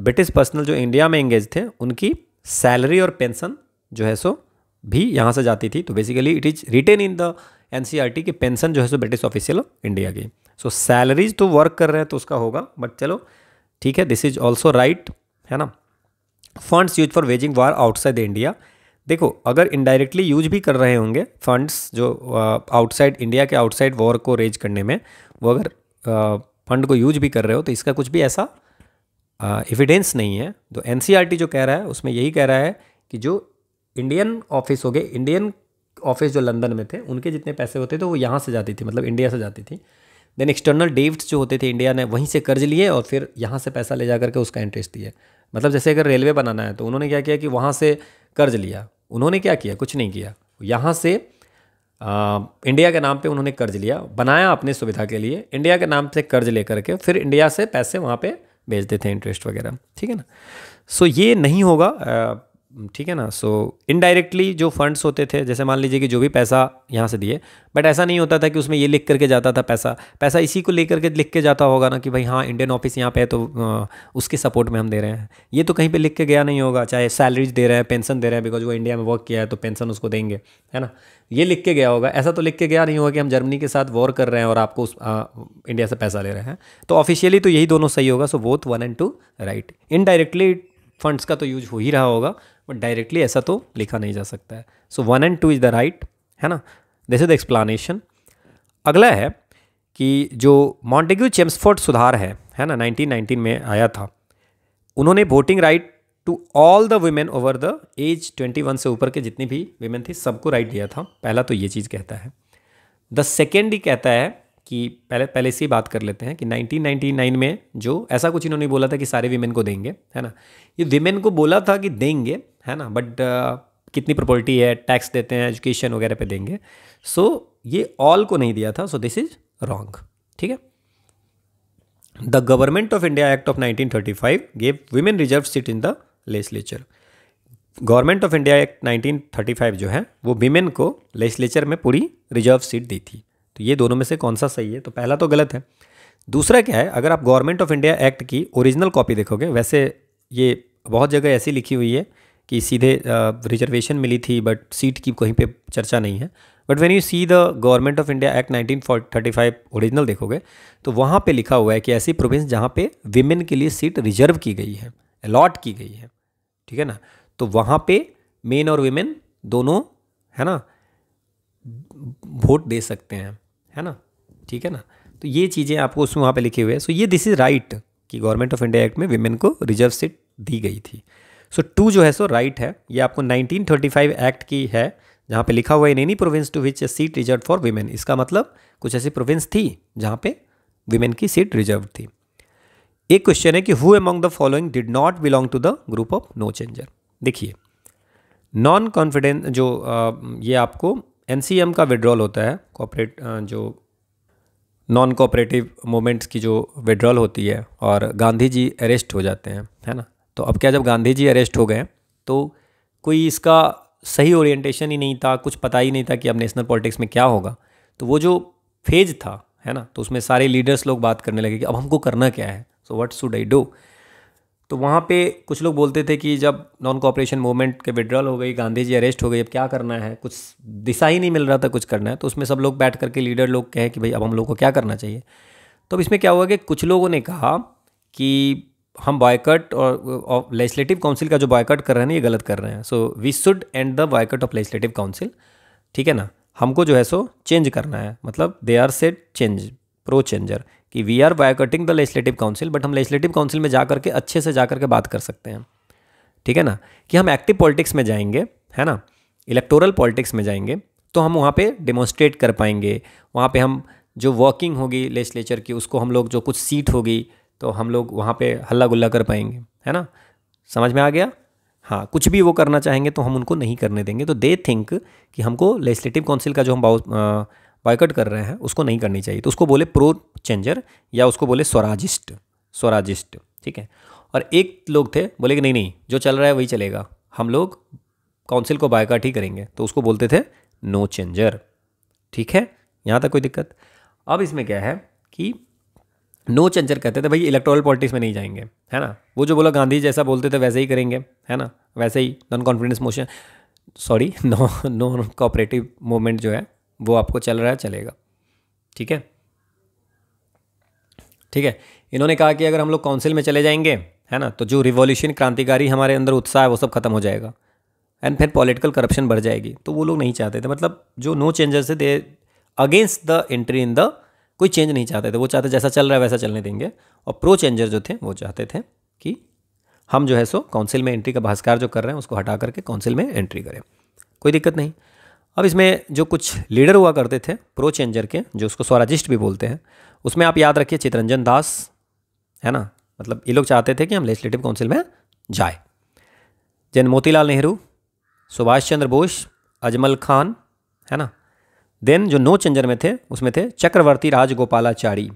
British personnel जो इंडिया में इंगेज थे उनकी सैलरी और पेंशन जो है सो भी यहाँ से जाती थी तो basically it is written in the N C R T की पेंशन जो है सो ब्रिटिश ऑफिशियल इंडिया की सो सैलरीज तो वर्क कर रहे हैं तो उसका होगा बट चलो ठीक है दिस इज ऑल्सो राइट है ना funds use for waging war outside India देखो अगर इनडायरेक्टली यूज भी कर रहे होंगे फंड्स जो आउटसाइड इंडिया के आउटसाइड वॉर को रेज करने में वो अगर फंड को यूज भी कर रहे हो तो इसका कुछ भी ऐसा एविडेंस नहीं है तो एन e जो कह रहा है उसमें यही कह रहा है कि जो इंडियन ऑफिस हो गए इंडियन ऑफिस जो लंदन में थे उनके जितने पैसे होते थे वो यहाँ से जाती थी मतलब इंडिया से जाती थी देन एक्सटर्नल डेव्ट जो होते थे इंडिया ने वहीं से कर्ज लिए और फिर यहाँ से पैसा ले जा करके उसका इंटरेस्ट दिया मतलब जैसे अगर रेलवे बनाना है तो उन्होंने क्या किया कि वहाँ से कर्ज लिया उन्होंने क्या किया कुछ नहीं किया यहाँ से आ, इंडिया के नाम पे उन्होंने कर्ज लिया बनाया अपने सुविधा के लिए इंडिया के नाम से कर्ज लेकर के फिर इंडिया से पैसे वहाँ पे भेजते थे इंटरेस्ट वगैरह ठीक है ना सो ये नहीं होगा ठीक है ना सो so, इनडायरेक्टली जो फंड्स होते थे जैसे मान लीजिए कि जो भी पैसा यहाँ से दिए बट ऐसा नहीं होता था कि उसमें ये लिख करके जाता था पैसा पैसा इसी को लेकर के लिख के जाता होगा ना कि भाई हाँ इंडियन ऑफिस यहाँ पे है तो उसके सपोर्ट में हम दे रहे हैं ये तो कहीं पे लिख के गया नहीं होगा चाहे सैलरीज दे रहे हैं पेंशन दे रहे हैं बिकॉज वो इंडिया में वर्क किया है तो पेंशन उसको देंगे है ना ये लिख के गया होगा ऐसा तो लिख के गया नहीं होगा कि हम जर्मनी के साथ वॉर कर रहे हैं और आपको उस आ, इंडिया से पैसा ले रहे हैं तो ऑफिशियली तो यही दोनों सही होगा so both one and two right indirectly funds का तो यूज हो ही रहा होगा बट डायरेक्टली ऐसा तो लिखा नहीं जा सकता है so one and two is the right है ना दिस इज द एक्सप्लानेशन अगला है कि जो मॉन्टेग्यू चेम्सफोर्ड सुधार है है ना 1919 में आया था उन्होंने voting right to all the women over the age 21 से ऊपर के जितनी भी वुमेन थी सबको राइट दिया था पहला तो ये चीज़ कहता है द सेकेंड ही कहता है कि पहले पहले से ही बात कर लेते हैं कि 1999 में जो ऐसा कुछ इन्होंने बोला था कि सारे वीमेन को देंगे है ना ये वीमेन को बोला था कि देंगे है ना बट uh, कितनी प्रॉपर्टी है टैक्स देते हैं एजुकेशन वगैरह पे देंगे सो so, ये ऑल को नहीं दिया था सो दिस इज रॉन्ग ठीक है the government of India Act of 1935 gave women reserve seat in the legislature Government of India Act 1935 जो है वो वीमेन को लेजिस्लेचर में पूरी रिजर्व सीट दी थी तो ये दोनों में से कौन सा सही है तो पहला तो गलत है दूसरा क्या है अगर आप गवर्नमेंट ऑफ इंडिया एक्ट की ओरिजिनल कॉपी देखोगे वैसे ये बहुत जगह ऐसी लिखी हुई है कि सीधे रिजर्वेशन मिली थी बट सीट की कहीं पे चर्चा नहीं है but when you see the government of India Act 1935 original देखोगे तो वहाँ पे लिखा हुआ है कि ऐसी प्रोविंस जहाँ पे विमेन के लिए सीट रिजर्व की गई है अलॉट की गई है ठीक है ना तो वहाँ पे मेन और वीमेन दोनों है ना वोट दे सकते हैं है ना ठीक है ना तो ये चीज़ें आपको उसमें वहाँ पे लिखे हुए हैं सो ये दिस इज़ राइट कि गवर्नमेंट ऑफ इंडिया एक्ट में विमेन को रिजर्व सीट दी गई थी सो so, टू जो है सो राइट है ये आपको 1935 एक्ट की है जहाँ पे लिखा हुआ है in any province to which a seat reserve for women इसका मतलब कुछ ऐसी प्रोविंस थी जहाँ पे वीमेन की सीट रिजर्व थी एक क्वेश्चन है कि who among the following did not belong to the group of no changer देखिए नॉन कॉन्फिडेंस जो ये आपको एन का विड्रॉल होता है कॉपरेट जो नॉन कोऑपरेटिव मोमेंट्स की जो विड्रॉल होती है और गांधी जी अरेस्ट हो जाते हैं है ना तो अब क्या जब गांधी जी अरेस्ट हो गए तो कोई इसका सही ओरिएंटेशन ही नहीं था कुछ पता ही नहीं था कि अब नेशनल पॉलिटिक्स में क्या होगा तो वो जो फेज था है ना तो उसमें सारे लीडर्स लोग बात करने लगे कि अब हमको करना क्या है so what should I do तो वहाँ पे कुछ लोग बोलते थे कि जब नॉन कॉपरेशन मूवमेंट के विड्रॉल हो गई गांधी जी अरेस्ट हो गई अब क्या करना है कुछ दिशा ही नहीं मिल रहा था कुछ करना है तो उसमें सब लोग बैठ करके लीडर लोग कहें कि भाई अब हम लोग को क्या करना चाहिए तो अब इसमें क्या हुआ कि कुछ लोगों ने कहा कि हम बॉयकट और लेजिस्लेटिव काउंसिल का जो बॉयकट कर रहे हैं ना ये गलत कर रहे हैं so we should end the boycott of legislative council ठीक है ना हमको जो है सो चेंज करना है मतलब they are set change pro changer कि we are boycotting the legislative council but हम लेजिस्लेटिव काउंसिल में जा करके अच्छे से जा करके बात कर सकते हैं ठीक है ना कि हम एक्टिव पॉलिटिक्स में जाएंगे है ना इलेक्टोरल पॉलिटिक्स में जाएंगे तो हम वहाँ पे डेमोस्ट्रेट कर पाएंगे वहाँ पे हम जो वर्किंग होगी लेजिस्लेचर की उसको हम लोग जो कुछ सीट होगी तो हम लोग वहाँ पे हल्ला गुल्ला कर पाएंगे है ना समझ में आ गया हाँ कुछ भी वो करना चाहेंगे तो हम उनको नहीं करने देंगे तो दे थिंक कि हमको लेजिस्लेटिव काउंसिल का जो हम बायकट कर रहे हैं उसको नहीं करनी चाहिए तो उसको बोले प्रो चेंजर या उसको बोले स्वराजिस्ट स्वराजिस्ट ठीक है और एक लोग थे बोले कि नहीं नहीं जो चल रहा है वही चलेगा हम लोग काउंसिल को बायकाट ही करेंगे तो उसको बोलते थे नो चेंजर ठीक है यहाँ तक कोई दिक्कत अब इसमें क्या है कि नो चंचर कहते थे भाई इलेक्ट्रल पॉलिटिक्स में नहीं जाएंगे है ना वो जो बोला गांधी जैसा बोलते थे वैसे ही करेंगे है ना वैसे ही non confidence motion sorry no no cooperative movement जो है वो आपको चल रहा है चलेगा ठीक है ठीक है इन्होंने कहा कि अगर हम लोग काउंसिल में चले जाएंगे है ना तो जो रिवॉल्यूशन क्रांतिकारी हमारे अंदर उत्साह है वो सब खत्म हो जाएगा एंड फिर पॉलिटिकल करप्शन बढ़ जाएगी तो वो लोग नहीं चाहते थे मतलब जो नो चेंजर्स थे they against the entry in the कोई चेंज नहीं चाहते थे वो चाहते जैसा चल रहा है वैसा चलने देंगे और प्रो चेंजर जो थे वो चाहते थे कि हम जो है सो काउंसिल में एंट्री का भाषकार जो कर रहे हैं उसको हटा करके काउंसिल में एंट्री करें कोई दिक्कत नहीं अब इसमें जो कुछ लीडर हुआ करते थे प्रो चेंजर के जो उसको स्वराजिस्ट भी बोलते हैं उसमें आप याद रखिए चितरंजन दास है ना मतलब ये लोग चाहते थे कि हम लेजिस्लेटिव काउंसिल में जाए जैन मोतीलाल नेहरू सुभाष चंद्र बोस अजमल खान है ना देन जो नो चेंजर में थे उसमें थे चक्रवर्ती राजगोपालाचारी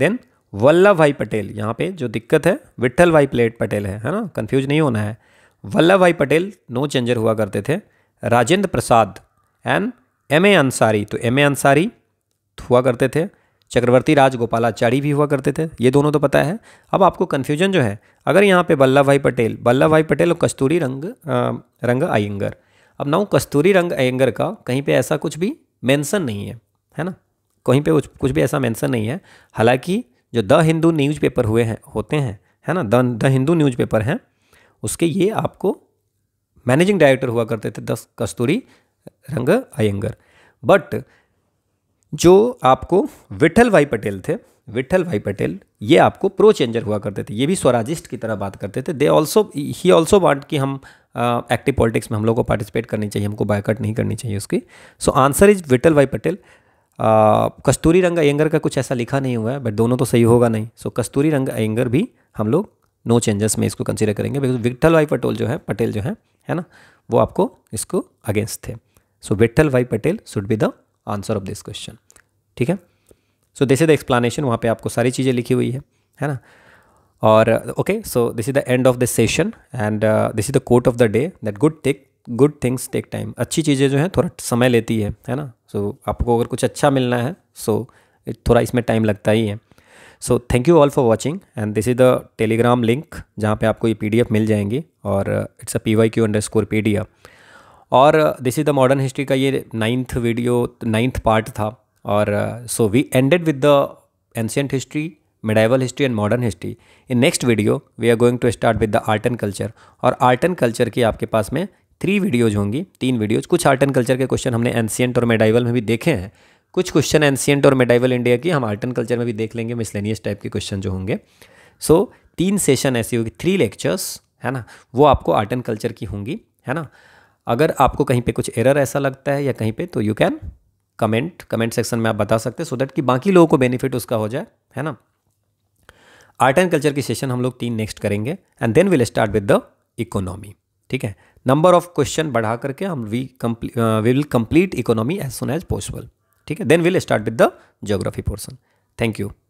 देन वल्लभ भाई पटेल यहाँ पे जो दिक्कत है विट्ठल भाई प्लेट पटेल है है ना कन्फ्यूज नहीं होना है वल्लभ भाई पटेल नो चेंजर हुआ करते थे Rajendra Prasad and M A Ansari तो एम ए अंसारी हुआ करते थे चक्रवर्ती राजगोपालाचारी भी हुआ करते थे ये दोनों तो पता है अब आपको कन्फ्यूजन जो है अगर यहाँ पे वल्लभ भाई पटेल वल्लभ भाई पटेल और कस्तूरी रंग आ, रंग अयंगर अब ना कस्तूरी रंग अयंगर का कहीं पे ऐसा कुछ भी मेंशन नहीं है है ना कहीं पे कुछ कुछ भी ऐसा मेंशन नहीं है हालांकि जो द हिंदू न्यूज़पेपर हुए हैं होते हैं है ना द द हिंदू न्यूज़पेपर हैं उसके ये आपको मैनेजिंग डायरेक्टर हुआ करते थे दस कस्तूरी रंग अयंगर बट जो आपको विठल भाई पटेल थे विठल भाई पटेल ये आपको प्रो चेंजर हुआ करते थे ये भी स्वराजिस्ट की तरह बात करते थे दे ऑल्सो ही ऑल्सो वांट कि हम एक्टिव पॉलिटिक्स में हम लोग को पार्टिसिपेट करनी चाहिए हमको बायकट नहीं करनी चाहिए उसकी सो आंसर इज विटल भाई पटेल कस्तूरी रंग अयंगर का कुछ ऐसा लिखा नहीं हुआ है बट दोनों तो सही होगा नहीं सो so, कस्तूरी रंग अयंगर भी हम लोग नो चेंजेस में इसको कंसिडर करेंगे बिकॉज विट्ठल भाई पटेल जो है पटेल जो है है ना वो आपको इसको अगेंस्ट थे so Vitthalbhai Patel should be the answer of this question ठीक है so this is the explanation वहाँ पे आपको सारी चीज़ें लिखी हुई है है ना और okay so this is the end of the session and this is the quote of the day that good take good things take time अच्छी चीज़ें जो हैं थोड़ा समय लेती है है ना सो so, आपको अगर कुछ अच्छा मिलना है सो so, थोड़ा इसमें टाइम लगता ही है so thank you all for watching and this is the Telegram link जहाँ पे आपको ये पी मिल जाएंगी और it's a P Y Q under underscore P और this is the modern history का ये नाइन्थ वीडियो नाइन्थ पार्ट था और so we ended with the ancient history medieval history and modern history in next video we are going to start with the art and culture और art and culture की आपके पास में three videos होंगी तीन videos कुछ art and culture के question हमने ancient और मेडाइवल में भी देखे हैं कुछ क्वेश्चन एंशियंट और मेडाइवल इंडिया की हम आर्ट एंड कल्चर में भी देख लेंगे मिसलेनियस टाइप के क्वेश्चन जो होंगे सो so, तीन सेशन ऐसी होगी थ्री लेक्चर्स है ना वो आपको आर्ट एंड कल्चर की होंगी है ना अगर आपको कहीं पे कुछ एरर ऐसा लगता है या कहीं पे तो you can comment comment section में आप बता सकते हैं सो दैट कि बाकी लोगों को बेनिफिट उसका हो जाए है ना आर्ट एंड कल्चर की सेशन हम लोग तीन नेक्स्ट करेंगे and then will start with the economy ठीक है नंबर ऑफ क्वेश्चन बढ़ा करके हम we we will complete economy as soon as possible ठीक है then will start with the geography portion thank you